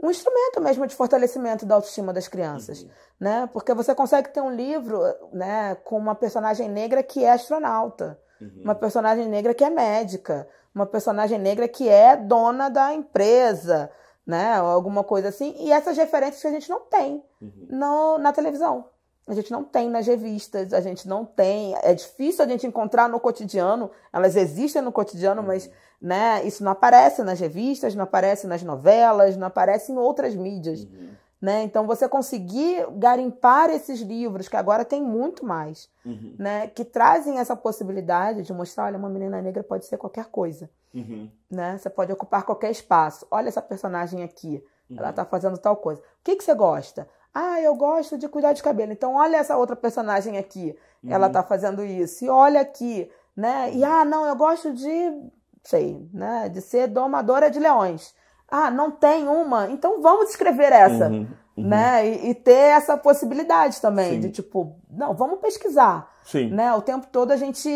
um instrumento mesmo de fortalecimento da autoestima das crianças, uhum. né, porque você consegue ter um livro, né, com uma personagem negra que é astronauta, uhum. uma personagem negra que é médica, uma personagem negra que é dona da empresa, né? Ou alguma coisa assim. E essas referências que a gente não tem uhum. no, na televisão. A gente não tem nas revistas, a gente não tem. É difícil a gente encontrar no cotidiano. Elas existem no cotidiano, uhum. mas né, isso não aparece nas revistas, não aparece nas novelas, não aparece em outras mídias. Uhum. Né? Então você conseguir garimpar esses livros que agora tem muito mais, uhum. né? Que trazem essa possibilidade de mostrar, olha, uma menina negra pode ser qualquer coisa, uhum. né? Você pode ocupar qualquer espaço. Olha essa personagem aqui, uhum. ela está fazendo tal coisa. O que que você gosta? Ah, eu gosto de cuidar de cabelo. Então olha essa outra personagem aqui, uhum. ela está fazendo isso. E olha aqui, né? E uhum. ah, não, eu gosto de, sei, né? De ser domadora de leões. Ah, não tem uma? Então vamos escrever essa. Uhum, uhum. Né? E, e, ter essa possibilidade também Sim. de tipo, não, vamos pesquisar. Sim. Né? O tempo todo a gente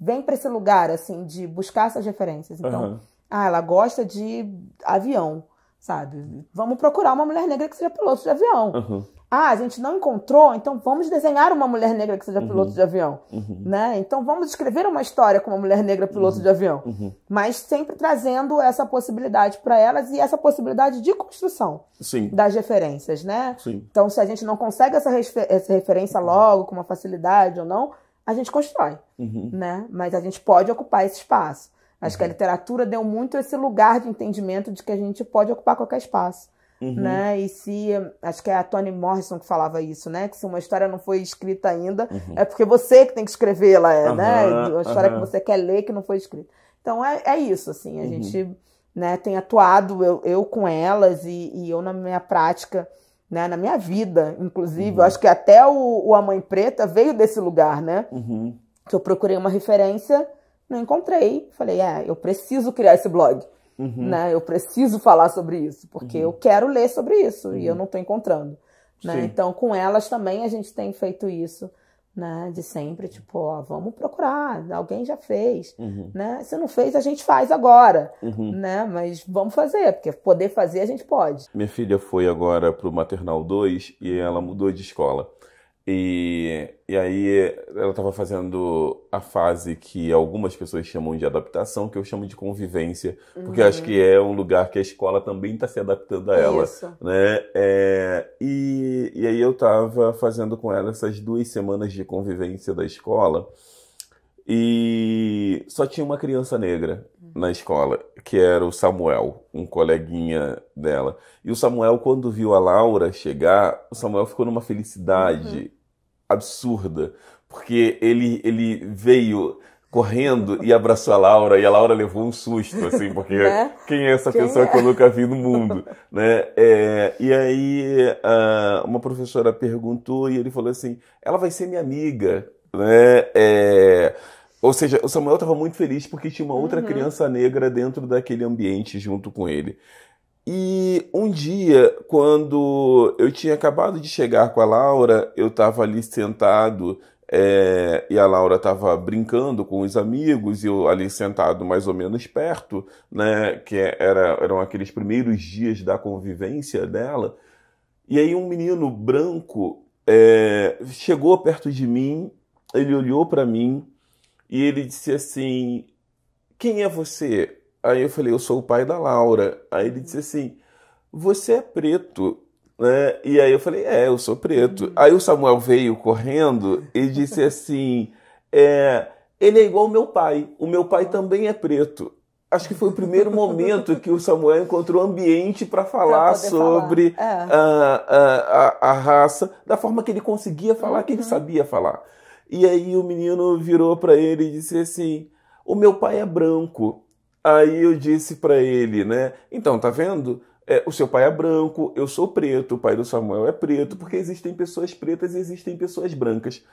vem para esse lugar assim de buscar essas referências. Então, uhum. ah, ela gosta de avião, sabe? Vamos procurar uma mulher negra que seja piloto de avião. Ah, a gente não encontrou, então vamos desenhar uma mulher negra que seja uhum. piloto de avião, uhum. né? Então vamos escrever uma história com uma mulher negra piloto uhum. de avião, uhum. mas sempre trazendo essa possibilidade para elas e essa possibilidade de construção Sim. das referências, né? Sim. Então se a gente não consegue essa, refer essa referência uhum. logo com uma facilidade ou não, a gente constrói, uhum. né? Mas a gente pode ocupar esse espaço. Acho que a literatura deu muito esse lugar de entendimento de que a gente pode ocupar qualquer espaço. Uhum. Né? E se, acho que é a Toni Morrison que falava isso, né? Que se uma história não foi escrita ainda, uhum. é porque você que tem que escrevê-la, é, né? Uma história que você quer ler que não foi escrita. Então é, é isso, assim, a uhum. gente né, tem atuado, eu, eu com elas e, e eu na minha prática, né, na minha vida, inclusive. Eu uhum. acho que até o, o A Mãe Preta veio desse lugar, né? Uhum. Que eu procurei uma referência, não encontrei. Falei, é, eu preciso criar esse blog. Uhum. Né? Eu preciso falar sobre isso, porque uhum. eu quero ler sobre isso uhum. e eu uhum. não estou encontrando. Né? Então, com elas também a gente tem feito isso. Né? De sempre, tipo, ó, vamos procurar, alguém já fez, uhum. né? Se não fez, a gente faz agora, uhum. né? Mas vamos fazer, porque poder fazer a gente pode. Minha filha foi agora para o maternal 2 e ela mudou de escola. E, e aí ela estava fazendo a fase que algumas pessoas chamam de adaptação, que eu chamo de convivência, porque uhum. acho que uhum. é um lugar que a escola também está se adaptando a ela. Isso. Né? É, e, e aí eu estava fazendo com ela essas duas semanas de convivência da escola e só tinha uma criança negra na escola, que era o Samuel, um coleguinha dela. E o Samuel, quando viu a Laura chegar, o Samuel ficou numa felicidade uhum. absurda, porque ele, ele veio correndo e abraçou a Laura e a Laura levou um susto assim porque né? quem é essa quem pessoa é? que eu nunca vi no mundo né é, e aí ah, uma professora perguntou e ele falou assim ela vai ser minha amiga né é, ou seja, o Samuel estava muito feliz porque tinha uma outra uhum. criança negra dentro daquele ambiente junto com ele. E um dia, quando eu tinha acabado de chegar com a Laura, eu estava ali sentado é, e a Laura estava brincando com os amigos e eu ali sentado mais ou menos perto, né, que era, eram aqueles primeiros dias da convivência dela. E aí um menino branco é, chegou perto de mim, ele olhou para mim e ele disse assim: Quem é você? Aí eu falei: Eu sou o pai da Laura. Aí ele disse assim: Você é preto. Né? E aí eu falei: É, eu sou preto. Hum. Aí o Samuel veio correndo e disse assim: é, Ele é igual ao meu pai. O meu pai também é preto acho que foi o primeiro momento que o Samuel encontrou ambiente para falar sobre falar. É. A, ah, a, ah, a, a, raça da forma que ele conseguia falar, uhum. que ele uhum. sabia falar. E aí o menino virou para ele e disse assim: "O meu pai é branco". Aí eu disse para ele, né? Então, tá vendo? É, o seu pai é branco, eu sou preto, o pai do Samuel é preto, porque existem pessoas pretas e existem pessoas brancas.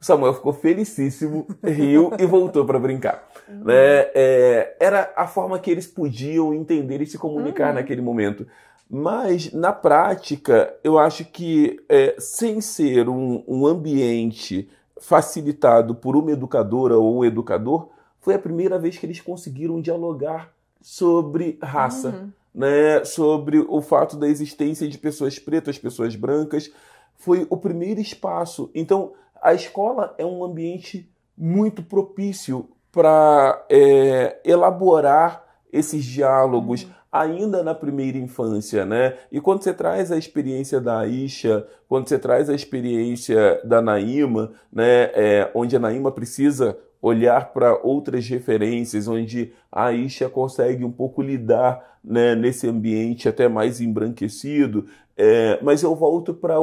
O Samuel ficou felicíssimo, riu e voltou para brincar. Uhum. Né? É, era a forma que eles podiam entender e se comunicar uhum. naquele momento. Mas, na prática, eu acho que, é, sem ser um, um ambiente facilitado por uma educadora ou um educador, foi a primeira vez que eles conseguiram dialogar sobre raça, uhum. né? sobre o fato da existência de pessoas pretas, pessoas brancas. Foi o primeiro espaço. Então, a escola é um ambiente muito propício para é, eh, elaborar esses diálogos, uhum ainda na primeira infância, né? E quando você traz a experiência da Aisha, quando você traz a experiência da Naíma, né? É, onde a Naíma precisa olhar para outras referências, onde a Aisha consegue um pouco lidar né, nesse ambiente até mais embranquecido. É, mas eu volto para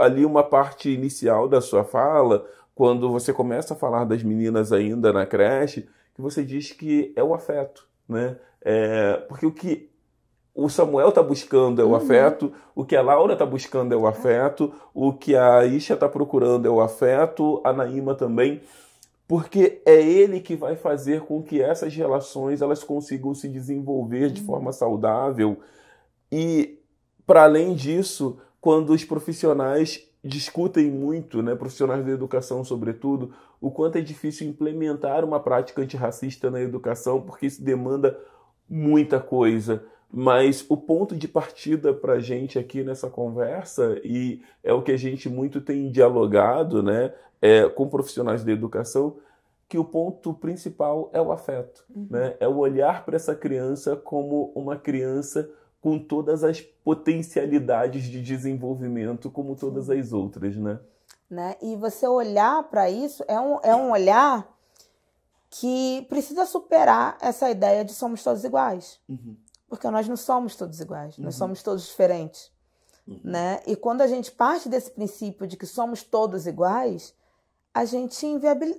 ali uma parte inicial da sua fala, quando você começa a falar das meninas ainda na creche, que você diz que é o afeto né? É, porque o que o Samuel está buscando é o uhum. afeto, o que a Laura está buscando é o é. afeto, o que a Isha está procurando é o afeto, a Naíma também, porque é ele que vai fazer com que essas relações elas consigam se desenvolver de uhum. forma saudável. E para além disso, quando os profissionais discutem muito, né, profissionais da educação sobretudo, o quanto é difícil implementar uma prática antirracista na educação, porque isso demanda muita coisa. Mas o ponto de partida para a gente aqui nessa conversa, e é o que a gente muito tem dialogado né, é, com profissionais da educação, que o ponto principal é o afeto, uhum. né? é o olhar para essa criança como uma criança com todas as potencialidades de desenvolvimento, como todas as outras, né? né? E você olhar para isso é um, é um olhar que precisa superar essa ideia de somos todos iguais. Uhum. Porque nós não somos todos iguais, uhum. nós somos todos diferentes. Uhum. Né? E quando a gente parte desse princípio de que somos todos iguais, a gente,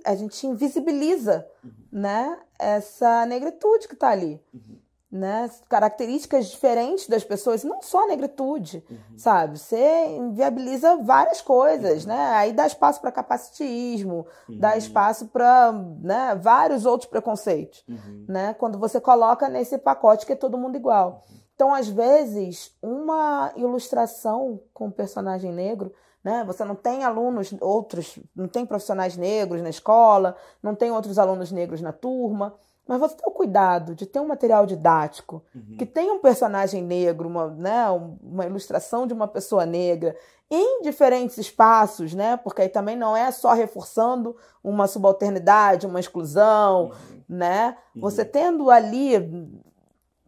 a gente invisibiliza uhum. né? essa negritude que está ali. Uhum né, características diferentes das pessoas, não só a negritude, uhum. sabe? Você inviabiliza várias coisas, uhum. né? Aí dá espaço para capacitismo, uhum. dá espaço para né, vários outros preconceitos, uhum. né? Quando você coloca nesse pacote que é todo mundo igual. Uhum. Então, às vezes, uma ilustração com um personagem negro né? Você não tem alunos outros, não tem profissionais negros na escola, não tem outros alunos negros na turma. Mas você ter o cuidado de ter um material didático uhum. que tenha um personagem negro, uma, né, uma ilustração de uma pessoa negra em diferentes espaços, né? Porque aí também não é só reforçando uma subalternidade, uma exclusão, uhum. né? Uhum. Você tendo ali,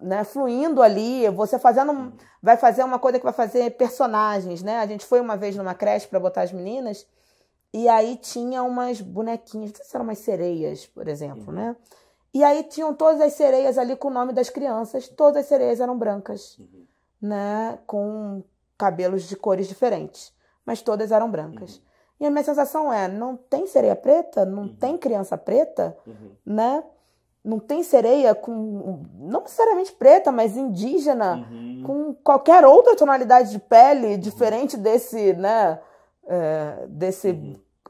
né, fluindo ali, você fazendo, uhum. vai fazer uma coisa que vai fazer personagens, né? A gente foi uma vez numa creche para botar as meninas e aí tinha umas bonequinhas, não sei se eram umas sereias, por exemplo, uhum. né? E aí tinham todas as sereias ali com o nome das crianças, todas as sereias eram brancas, uhum. né? Com cabelos de cores diferentes, mas todas eram brancas. Uhum. E a minha sensação é, não tem sereia preta? Não uhum. tem criança preta? Uhum. Né? Não tem sereia com, não necessariamente preta, mas indígena, uhum. com qualquer outra tonalidade de pele uhum. diferente desse, né? É, desse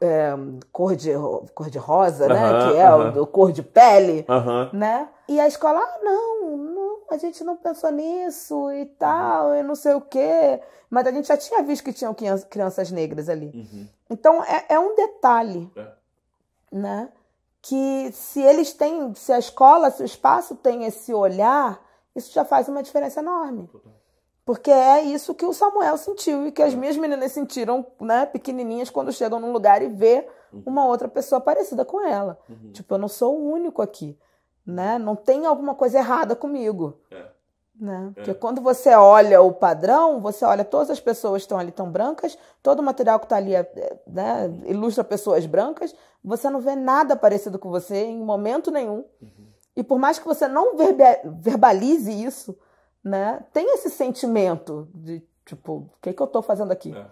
é, cor, de, cor de rosa, né? Que é o, cor de pele, né? E a escola, ah, não, não, a gente não pensou nisso e tal, e não sei o quê. Mas a gente já tinha visto que tinham crianças negras ali. Uhum. Então é, é, um detalhe, é. né? Que se eles têm, se a escola, se o espaço tem esse olhar, isso já faz uma diferença enorme. Total. Porque é isso que o Samuel sentiu e que as minhas meninas sentiram, né, pequenininhas, quando chegam num lugar e vê uhum. uma outra pessoa parecida com ela. Uhum. Tipo, eu não sou o único aqui, né? Não tem alguma coisa errada comigo. É. Né? É. Porque quando você olha o padrão, você olha todas as pessoas que estão ali tão brancas, todo o material que está ali é, né, ilustra pessoas brancas, você não vê nada parecido com você em momento nenhum. Uhum. E por mais que você não verbalize isso, né? Tem esse sentimento de tipo, o que, que eu estou fazendo aqui? É.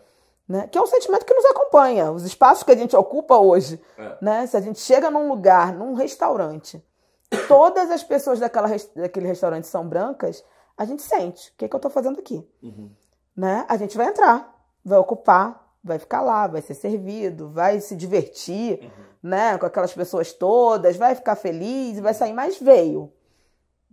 Né? Que é um sentimento que nos acompanha. Os espaços que a gente ocupa hoje, é. né? Se a gente chega num lugar, num restaurante, todas as pessoas daquela, daquele restaurante são brancas, a gente sente, o que, que eu estou fazendo aqui? Uhum. Né? A gente vai entrar, vai ocupar, vai ficar lá, vai ser servido, vai se divertir, uhum. né? Com aquelas pessoas todas, vai ficar feliz, vai sair, mas veio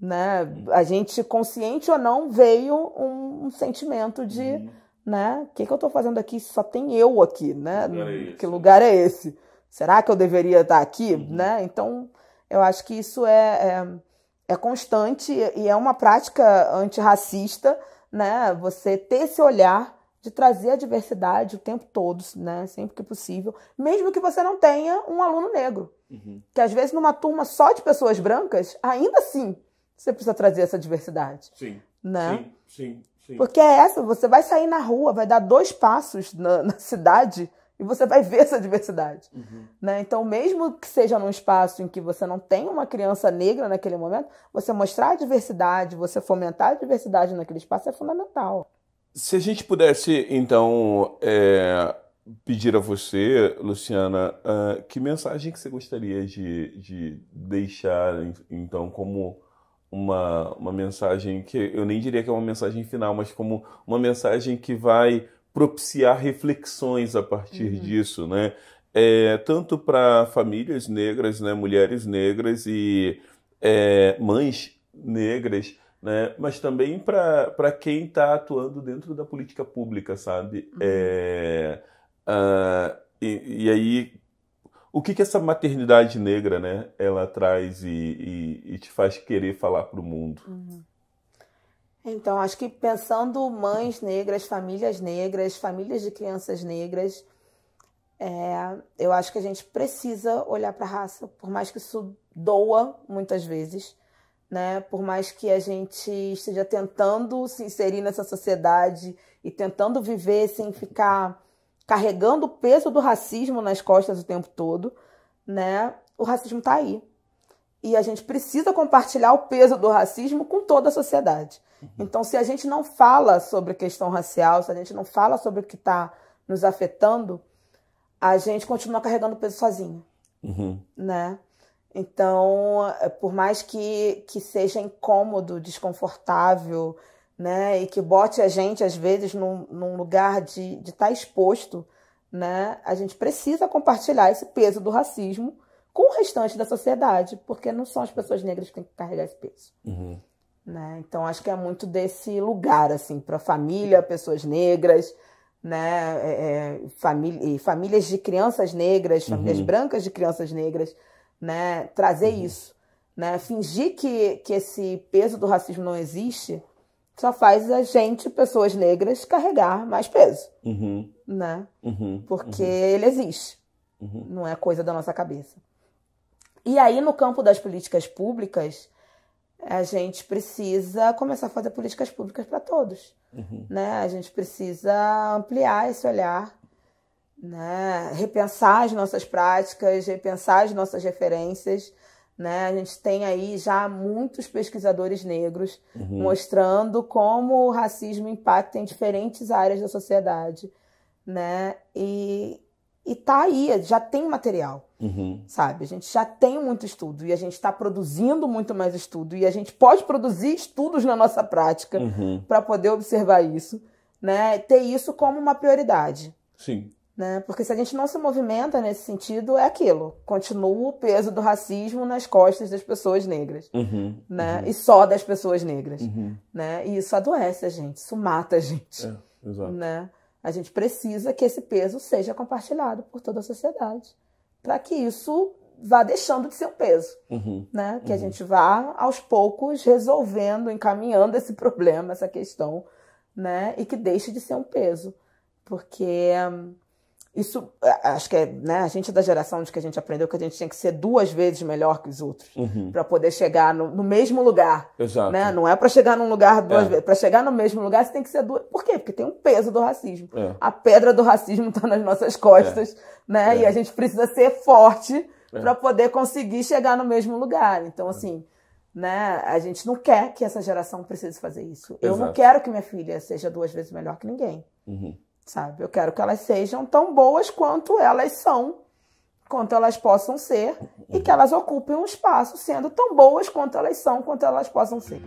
né? A gente, consciente ou não, veio um, sentimento de, uhum. né? O que, que eu estou fazendo aqui? Só tem eu aqui, né? Que lugar é hum, esse? Que lugar é esse? Será que eu deveria estar tá aqui, uhum. né? Então, eu acho que isso é, é, é constante e é uma prática antirracista, né? Você ter esse olhar de trazer a diversidade o tempo todo, né? Sempre que possível, mesmo que você não tenha um aluno negro. Uhum. Que às vezes numa turma só de pessoas brancas, ainda assim, você precisa trazer essa diversidade. Sim. Né? Sim, sim, sim. Porque é essa, você vai sair na rua, vai dar dois passos na, na cidade e você vai ver essa diversidade. Uhum. Né? Então, mesmo que seja num espaço em que você não tem uma criança negra naquele momento, você mostrar a diversidade, você fomentar a diversidade naquele espaço é fundamental. Se a gente pudesse, então, é, pedir a você, Luciana, uh, que mensagem que você gostaria de, de deixar, então, como uma, uma mensagem que eu nem diria que é uma mensagem final, mas como uma mensagem que vai propiciar reflexões a partir uhum. disso, né? É, tanto para famílias negras, né, mulheres negras e é, mães negras, né, mas também para quem está atuando dentro da política pública, sabe? Uhum. É, uh, e, e aí o que, que essa maternidade negra, né, ela traz e, e, e te faz querer falar para o mundo? Uhum. Então, acho que pensando mães negras, famílias negras, famílias de crianças negras, é, eu acho que a gente precisa olhar para a raça, por mais que isso doa muitas vezes, né? Por mais que a gente esteja tentando se inserir nessa sociedade e tentando viver sem ficar carregando o peso do racismo nas costas o tempo todo, né? O racismo está aí. E a gente precisa compartilhar o peso do racismo com toda a sociedade. Uhum. Então, se a gente não fala sobre questão racial, se a gente não fala sobre o que está nos afetando, a gente continua carregando o peso sozinho, uhum. né? Então, é, por mais que, que seja incômodo, desconfortável, né? E que bote a gente, às vezes, num, num lugar de estar tá exposto, né? A gente precisa compartilhar esse peso do racismo com o restante da sociedade, porque não são as pessoas negras que têm que carregar esse peso. Uhum. Né? Então, acho que é muito desse lugar, assim, para família, pessoas negras, né? É, é famí famílias de crianças negras, uhum. famílias brancas de crianças negras, né? Trazer uhum. isso. Né? Fingir que, que esse peso do racismo não existe só faz a gente, pessoas negras, carregar mais peso, uhum. né? Uhum. Porque uhum. ele existe, uhum. não é coisa da nossa cabeça. E aí, no campo das políticas públicas, a gente precisa começar a fazer políticas públicas para todos, uhum. né? A gente precisa ampliar esse olhar, né? Repensar as nossas práticas, repensar as nossas referências né? A gente tem aí já muitos pesquisadores negros uhum. mostrando como o racismo impacta em diferentes áreas da sociedade. Né? E, e tá aí, já tem material, uhum. sabe? A gente já tem muito estudo e a gente está produzindo muito mais estudo e a gente pode produzir estudos na nossa prática uhum. para poder observar isso, né? Ter isso como uma prioridade. Sim. Né? Porque se a gente não se movimenta nesse sentido, é aquilo. Continua o peso do racismo nas costas das pessoas negras. Uhum, uhum. né? Uhum. E só das pessoas negras. Uhum. Né? E isso adoece a gente, isso mata a gente. É, exato. Né? A gente precisa que esse peso seja compartilhado por toda a sociedade. Para que isso vá deixando de ser um peso, uhum, né? Que uhum. a gente vá aos poucos resolvendo, encaminhando esse problema, essa questão, né? E que deixe de ser um peso, porque hum, isso é, acho que é, né, a gente é da geração de que a gente aprendeu que a gente tinha que ser duas vezes melhor que os outros uhum. para poder chegar no, no, mesmo lugar. Exato. Né? Não é para chegar num lugar duas é. vezes, para chegar no mesmo lugar você tem que ser duas. Por quê? Porque tem um peso do racismo. É. A pedra do racismo tá nas nossas costas, é. né? E é. a gente precisa ser forte para poder conseguir chegar no mesmo lugar. Então assim, né? A gente não quer que essa geração precise fazer isso. Exato. Eu não quero que minha filha seja duas vezes melhor que ninguém. Uhum sabe? Eu quero que elas sejam tão boas quanto elas são, quanto elas possam ser, e que elas ocupem um espaço sendo tão boas quanto elas são, quanto elas possam ser.